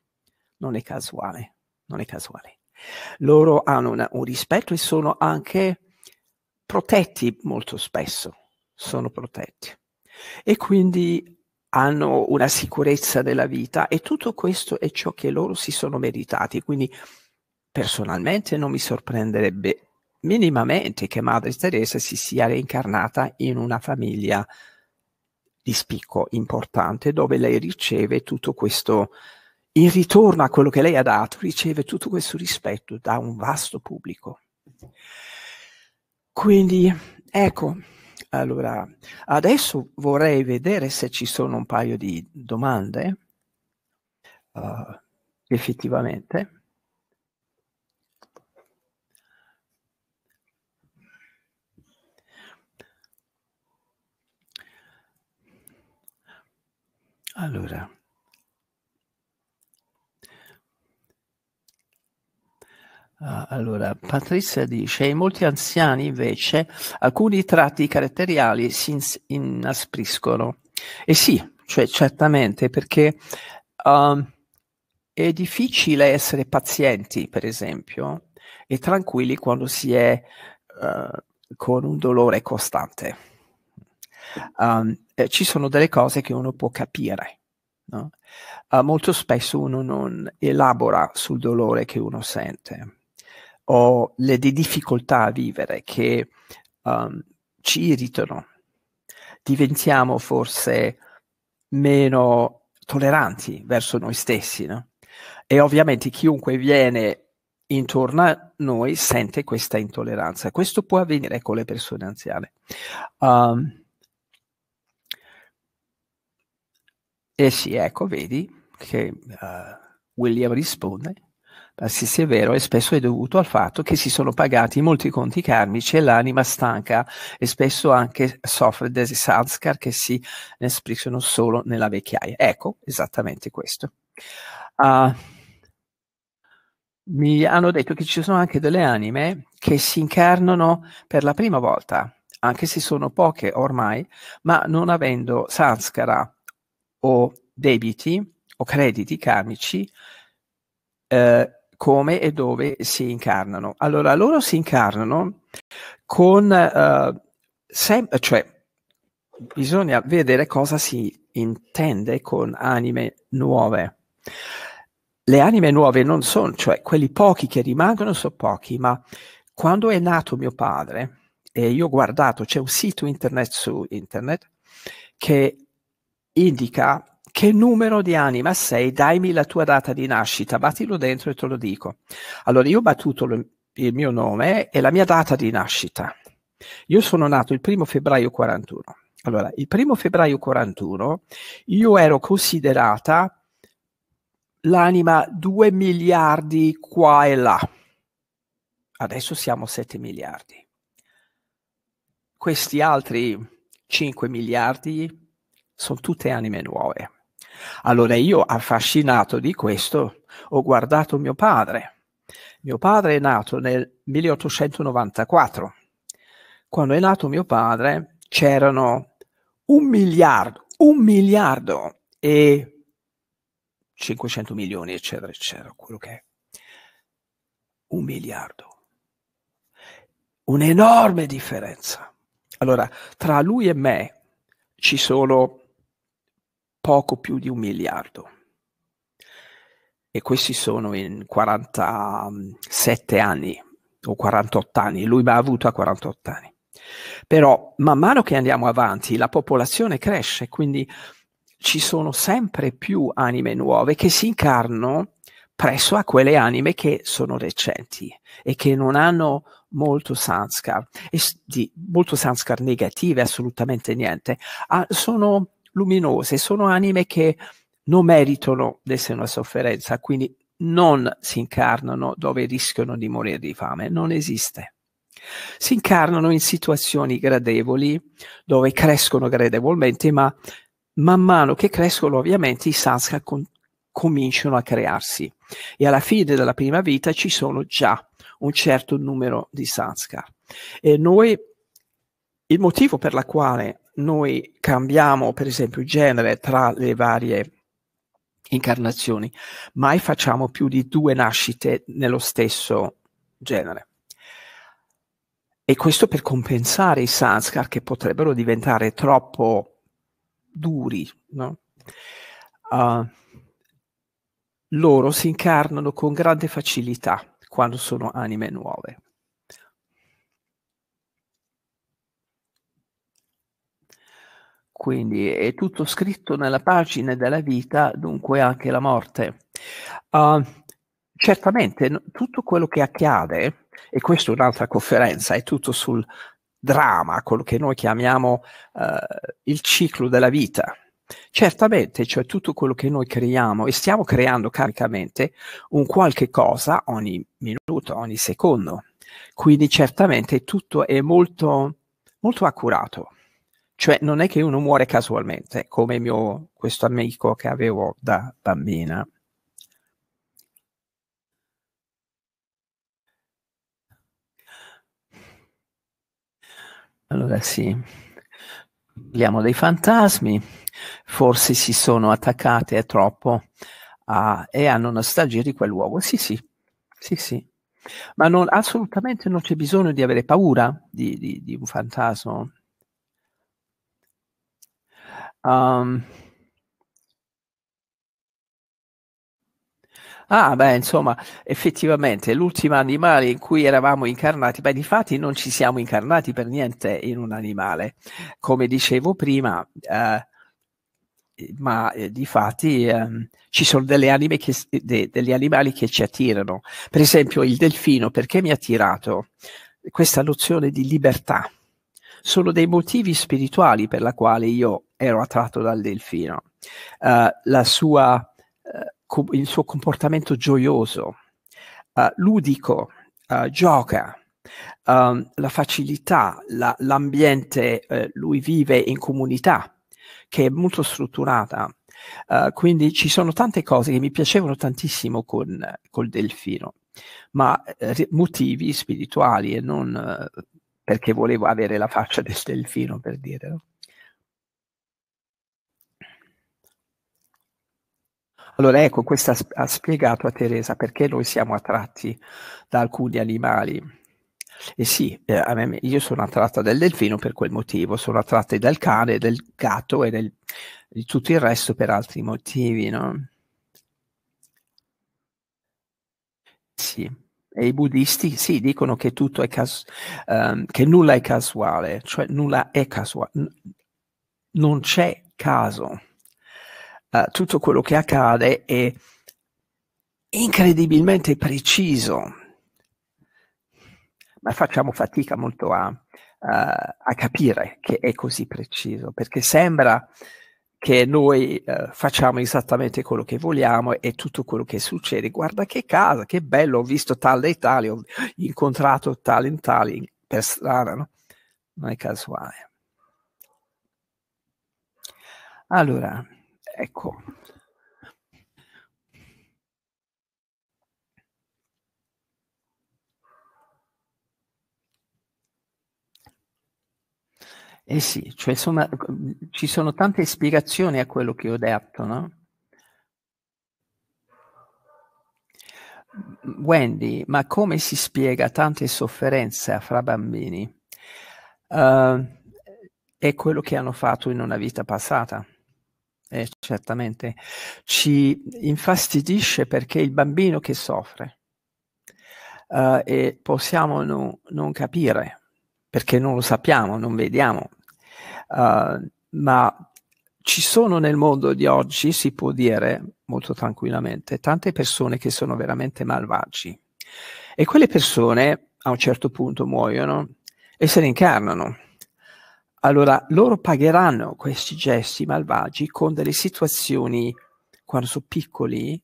Non è casuale, non è casuale. Loro hanno una, un rispetto e sono anche protetti molto spesso, sono protetti. E quindi hanno una sicurezza della vita e tutto questo è ciò che loro si sono meritati. Quindi personalmente non mi sorprenderebbe minimamente che Madre Teresa si sia reincarnata in una famiglia di spicco importante dove lei riceve tutto questo, in ritorno a quello che lei ha dato, riceve tutto questo rispetto da un vasto pubblico. Quindi, ecco, allora, adesso vorrei vedere se ci sono un paio di domande, uh, effettivamente. Allora, ah, allora, Patrizia dice, in molti anziani invece alcuni tratti caratteriali si inaspriscono. E eh sì, cioè, certamente, perché um, è difficile essere pazienti, per esempio, e tranquilli quando si è uh, con un dolore costante um, eh, ci sono delle cose che uno può capire. No? Uh, molto spesso uno non elabora sul dolore che uno sente o le difficoltà a vivere che um, ci irritano. Diventiamo forse meno tolleranti verso noi stessi. No? E ovviamente chiunque viene intorno a noi sente questa intolleranza. Questo può avvenire con le persone anziane. Um, Eh sì, ecco, vedi che uh, William risponde, ma eh, sì, sì è vero, è spesso è dovuto al fatto che si sono pagati molti conti karmici e l'anima stanca e spesso anche soffre dei sanskar che si esprimono solo nella vecchiaia. Ecco, esattamente questo. Uh, mi hanno detto che ci sono anche delle anime che si incarnano per la prima volta, anche se sono poche ormai, ma non avendo sanskara o debiti o crediti karmici eh, come e dove si incarnano. Allora, loro si incarnano con, eh, sem- cioè, bisogna vedere cosa si intende con anime nuove. Le anime nuove non sono, cioè quelli pochi che rimangono sono pochi, ma quando è nato mio padre, e io ho guardato, c'è un sito internet su internet che indica che numero di anima sei, dammi la tua data di nascita, battilo dentro e te lo dico. Allora io ho battuto lo, il mio nome e la mia data di nascita. Io sono nato il primo febbraio 41. Allora, il primo febbraio 41 io ero considerata l'anima 2 miliardi qua e là. Adesso siamo 7 miliardi. Questi altri 5 miliardi sono tutte anime nuove. Allora io, affascinato di questo, ho guardato mio padre. Mio padre è nato nel 1894. Quando è nato mio padre c'erano un miliardo, un miliardo e 500 milioni, eccetera, eccetera, quello che è. Un miliardo. Un'enorme differenza. Allora, tra lui e me ci sono poco più di un miliardo. E questi sono in 47 anni o 48 anni, lui mi ha avuto a 48 anni. Però man mano che andiamo avanti la popolazione cresce, quindi ci sono sempre più anime nuove che si incarnano presso a quelle anime che sono recenti e che non hanno molto sanskar, e di, molto sanskar negative, assolutamente niente, ah, sono luminose, sono anime che non meritano di essere una sofferenza, quindi non si incarnano dove rischiano di morire di fame, non esiste. Si incarnano in situazioni gradevoli, dove crescono gradevolmente, ma man mano che crescono ovviamente i sanskar con- cominciano a crearsi e alla fine della prima vita ci sono già un certo numero di sanskar. E noi, il motivo per la quale noi cambiamo per esempio genere tra le varie incarnazioni, mai facciamo più di due nascite nello stesso genere. E questo per compensare i sanskar che potrebbero diventare troppo duri. No? Uh, loro si incarnano con grande facilità quando sono anime nuove. quindi è tutto scritto nella pagina della vita, dunque anche la morte. Uh, certamente tutto quello che accade, e questa è un'altra conferenza, è tutto sul drama, quello che noi chiamiamo uh, il ciclo della vita. Certamente, cioè tutto quello che noi creiamo e stiamo creando caricamente un qualche cosa ogni minuto, ogni secondo. Quindi certamente tutto è molto, molto accurato. Cioè, non è che uno muore casualmente, come mio, questo amico che avevo da bambina. Allora sì, parliamo dei fantasmi, forse si sono attaccate troppo a, e hanno nostalgia di quel luogo. Sì, sì, sì, sì. Ma non, assolutamente non c'è bisogno di avere paura di, di, di un fantasma. Uhm. Ah, beh, insomma, effettivamente l'ultimo animale in cui eravamo incarnati, beh, difatti non ci siamo incarnati per niente in un animale. Come dicevo prima, eh, ma eh, difatti ehm, ci sono delle anime che, de, degli animali che ci attirano. Per esempio il delfino, perché mi ha attirato? Questa nozione di libertà. Sono dei motivi spirituali per la quale io ero attratto dal delfino. Uh, sua, uh, eh, co- il suo comportamento gioioso, uh, ludico, gioca, um, la facilità, la, l'ambiente, lui vive in comunità che è molto strutturata. quindi ci sono tante cose che mi piacevano tantissimo con, col delfino, ma motivi spirituali e non perché volevo avere la faccia del delfino, per dire. No? Allora, ecco, questo ha, spiegato a Teresa perché noi siamo attratti da alcuni animali. E sì, eh, me, io sono attratta dal delfino per quel motivo, sono attratta dal cane, dal gatto e del, di tutto il resto per altri motivi, no? Sì, e i buddisti sì, dicono che tutto è cas- um, che nulla è casuale, cioè nulla è casuale, n- non c'è caso. Eh, tutto quello che accade è incredibilmente preciso, ma facciamo fatica molto a, uh, a, capire che è così preciso, perché sembra che noi uh, facciamo esattamente quello che vogliamo e tutto quello che succede. Guarda che casa, che bello, ho visto tale e tale, ho incontrato tale e tale per strada, no? Non è casuale. Allora, ecco. Eh sì, cioè insomma ci sono tante ispirazioni a quello che ho detto, no? Wendy, ma come si spiega tante sofferenze fra bambini? Uh, è quello che hanno fatto in una vita passata. Eh, certamente. Ci infastidisce perché il bambino che soffre uh, e possiamo no, non capire perché non lo sappiamo, non vediamo, uh, ma ci sono nel mondo di oggi, si può dire molto tranquillamente, tante persone che sono veramente malvagi e quelle persone a un certo punto muoiono e se ne incarnano. Allora, loro pagheranno questi gesti malvagi con delle situazioni, quando sono piccoli,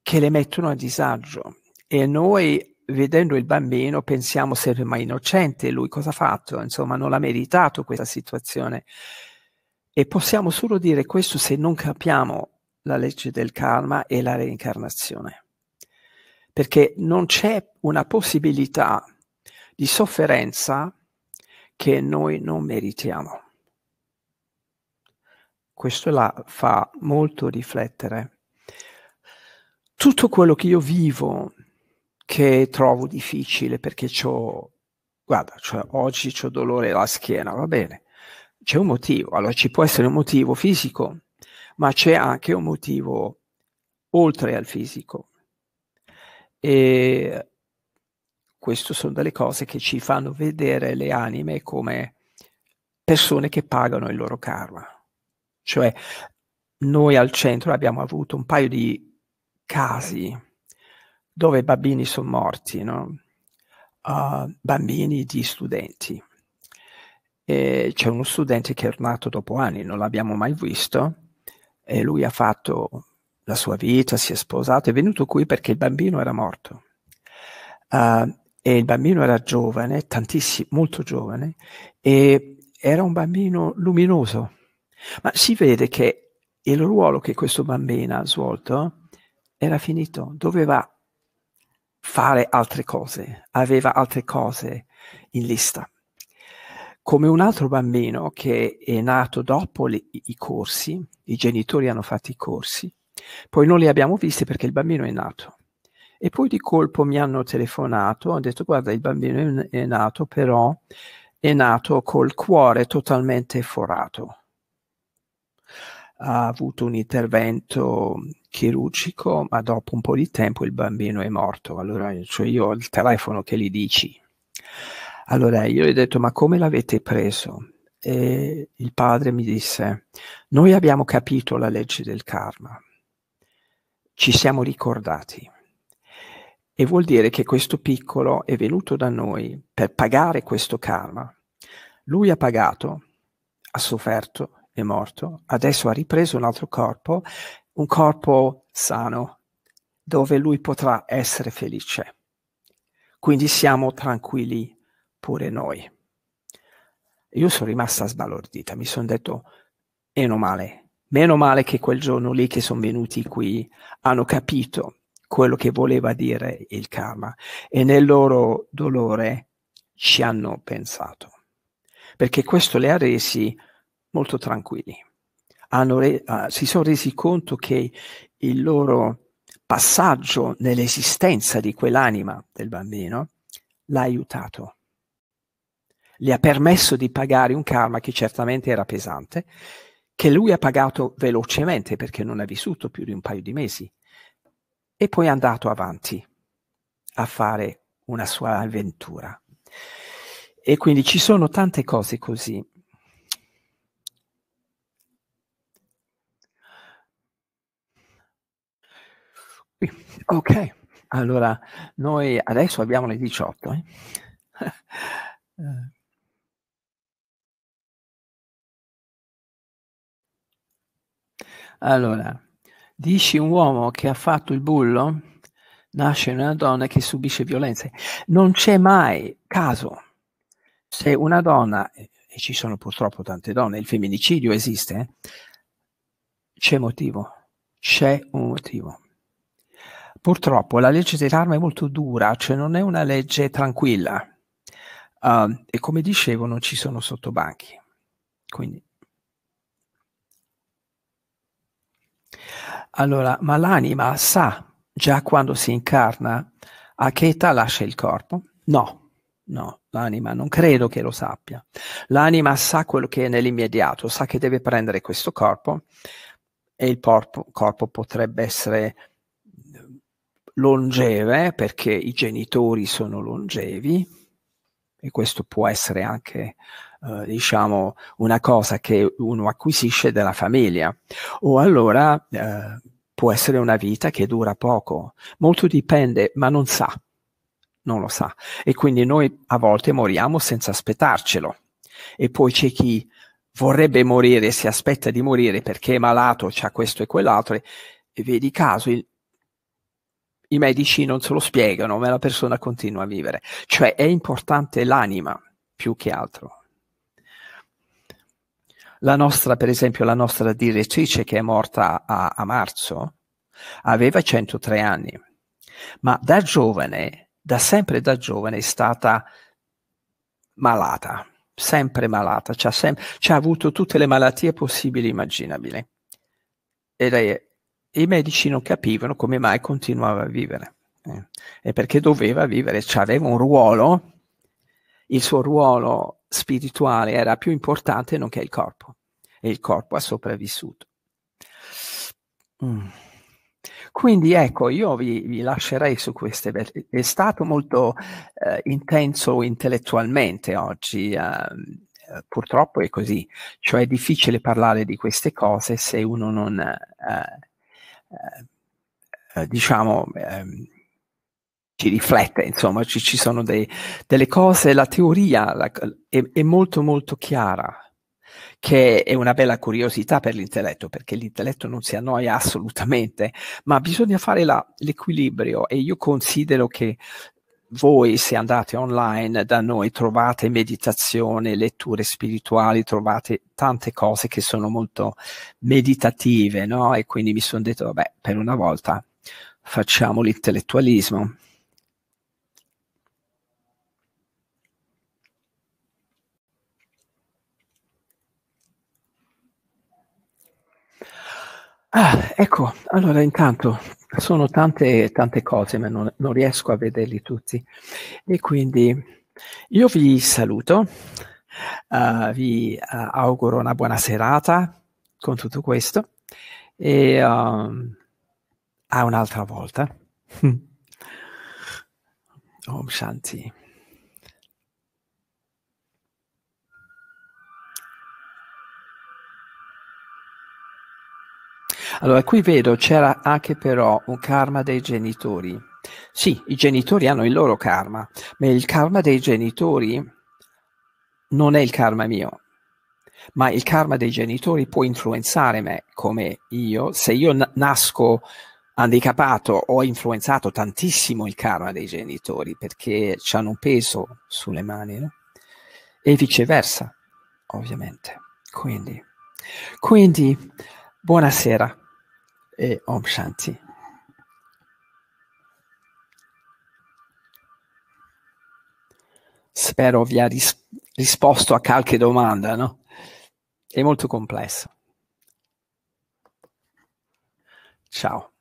che le mettono a disagio. E noi, vedendo il bambino, pensiamo sempre, ma innocente, lui cosa ha fatto? Insomma, non l'ha meritato questa situazione. E possiamo solo dire questo se non capiamo la legge del karma e la reincarnazione. Perché non c'è una possibilità di sofferenza che noi non meritiamo. Questo la fa molto riflettere. Tutto quello che io vivo, che trovo difficile perché ho, guarda, cioè oggi ho dolore alla schiena, va bene, c'è un motivo, allora ci può essere un motivo fisico, ma c'è anche un motivo oltre al fisico. E queste sono delle cose che ci fanno vedere le anime come persone che pagano il loro karma. Cioè, noi al centro abbiamo avuto un paio di casi dove bambini sono morti, no? uh, bambini di studenti. E c'è uno studente che è nato dopo anni, non l'abbiamo mai visto, e lui ha fatto la sua vita, si è sposato, è venuto qui perché il bambino era morto. Uh, e il bambino era giovane, tantissimo, molto giovane, e era un bambino luminoso. Ma si vede che il ruolo che questo bambino ha svolto era finito, doveva fare altre cose, aveva altre cose in lista. Come un altro bambino che è nato dopo li, i corsi, i genitori hanno fatto i corsi, poi non li abbiamo visti perché il bambino è nato e poi di colpo mi hanno telefonato, hanno detto guarda il bambino è nato però è nato col cuore totalmente forato. Ha avuto un intervento chirurgico, ma dopo un po' di tempo il bambino è morto. Allora, cioè io ho il telefono che gli dici. Allora io gli ho detto, ma come l'avete preso? E il padre mi disse, noi abbiamo capito la legge del karma, ci siamo ricordati e vuol dire che questo piccolo è venuto da noi per pagare questo karma. Lui ha pagato, ha sofferto, è morto, adesso ha ripreso un altro corpo, un corpo sano, dove lui potrà essere felice. Quindi siamo tranquilli pure noi. Io sono rimasta sbalordita, mi sono detto, meno male, meno male che quel giorno lì che sono venuti qui hanno capito quello che voleva dire il karma e nel loro dolore ci hanno pensato, perché questo le ha resi molto tranquilli. Re, uh, si sono resi conto che il loro passaggio nell'esistenza di quell'anima del bambino l'ha aiutato, le ha permesso di pagare un karma che certamente era pesante, che lui ha pagato velocemente perché non ha vissuto più di un paio di mesi, e poi è andato avanti a fare una sua avventura. E quindi ci sono tante cose così. Ok, allora noi adesso abbiamo le 18. Eh? <laughs> allora, Dici un uomo che ha fatto il bullo nasce in una donna che subisce violenze. Non c'è mai caso se una donna, e ci sono purtroppo tante donne, il femminicidio esiste, c'è motivo, c'è un motivo. Purtroppo la legge dell'arma è molto dura, cioè non è una legge tranquilla. Uh, e come dicevo non ci sono sottobanchi. Quindi Allora, ma l'anima sa già quando si incarna a che età lascia il corpo? No, no, l'anima non credo che lo sappia. L'anima sa quello che è nell'immediato, sa che deve prendere questo corpo e il porpo, corpo potrebbe essere longeve perché i genitori sono longevi e questo può essere anche eh, diciamo, una cosa che uno acquisisce dalla famiglia. O allora eh, può essere una vita che dura poco. Molto dipende, ma non sa, non lo sa. E quindi noi a volte moriamo senza aspettarcelo. E poi c'è chi vorrebbe morire, si aspetta di morire perché è malato, c'ha questo e quell'altro, e vedi caso il, i medici non se lo spiegano, ma la persona continua a vivere. Cioè è importante l'anima più che altro. La nostra, per esempio, la nostra direttrice che è morta a, a marzo aveva 103 anni, ma da giovane, da sempre da giovane è stata malata, sempre malata, ci ha, sem- avuto tutte le malattie possibili e immaginabili. E lei, i medici non capivano come mai continuava a vivere eh, e perché doveva vivere, cioè aveva un ruolo, il suo ruolo spirituale era più importante nonché il corpo e il corpo ha sopravvissuto. Mm. Quindi ecco, io vi, vi, lascerei su queste, è stato molto eh, intenso intellettualmente oggi, ehm, eh, purtroppo è così, cioè è difficile parlare di queste cose se uno non, eh, eh, eh diciamo, ehm, ci riflette, insomma, ci, ci sono dei, delle cose, la teoria la, è, è, molto molto chiara, che è una bella curiosità per l'intelletto, perché l'intelletto non si annoia assolutamente, ma bisogna fare la, l'equilibrio e io considero che voi se andate online da noi trovate meditazione, letture spirituali, trovate tante cose che sono molto meditative, no? E quindi mi sono detto, vabbè, per una volta facciamo l'intellettualismo. Ah, ecco, allora intanto sono tante, tante cose, ma non, non riesco a vederli tutti. E quindi io vi saluto, uh, vi uh, auguro una buona serata con tutto questo e um, a un'altra volta. <laughs> Om Shanti. Allora, qui vedo c'era anche però un karma dei genitori. Sì, i genitori hanno il loro karma, ma il karma dei genitori non è il karma mio, ma il karma dei genitori può influenzare me come io. Se io nasco handicappato ho influenzato tantissimo il karma dei genitori perché hanno un peso sulle mani no? e viceversa, ovviamente. Quindi, quindi buonasera e Om Shanti. Spero vi ha ris- risposto a qualche domanda, no? È molto complesso. Ciao.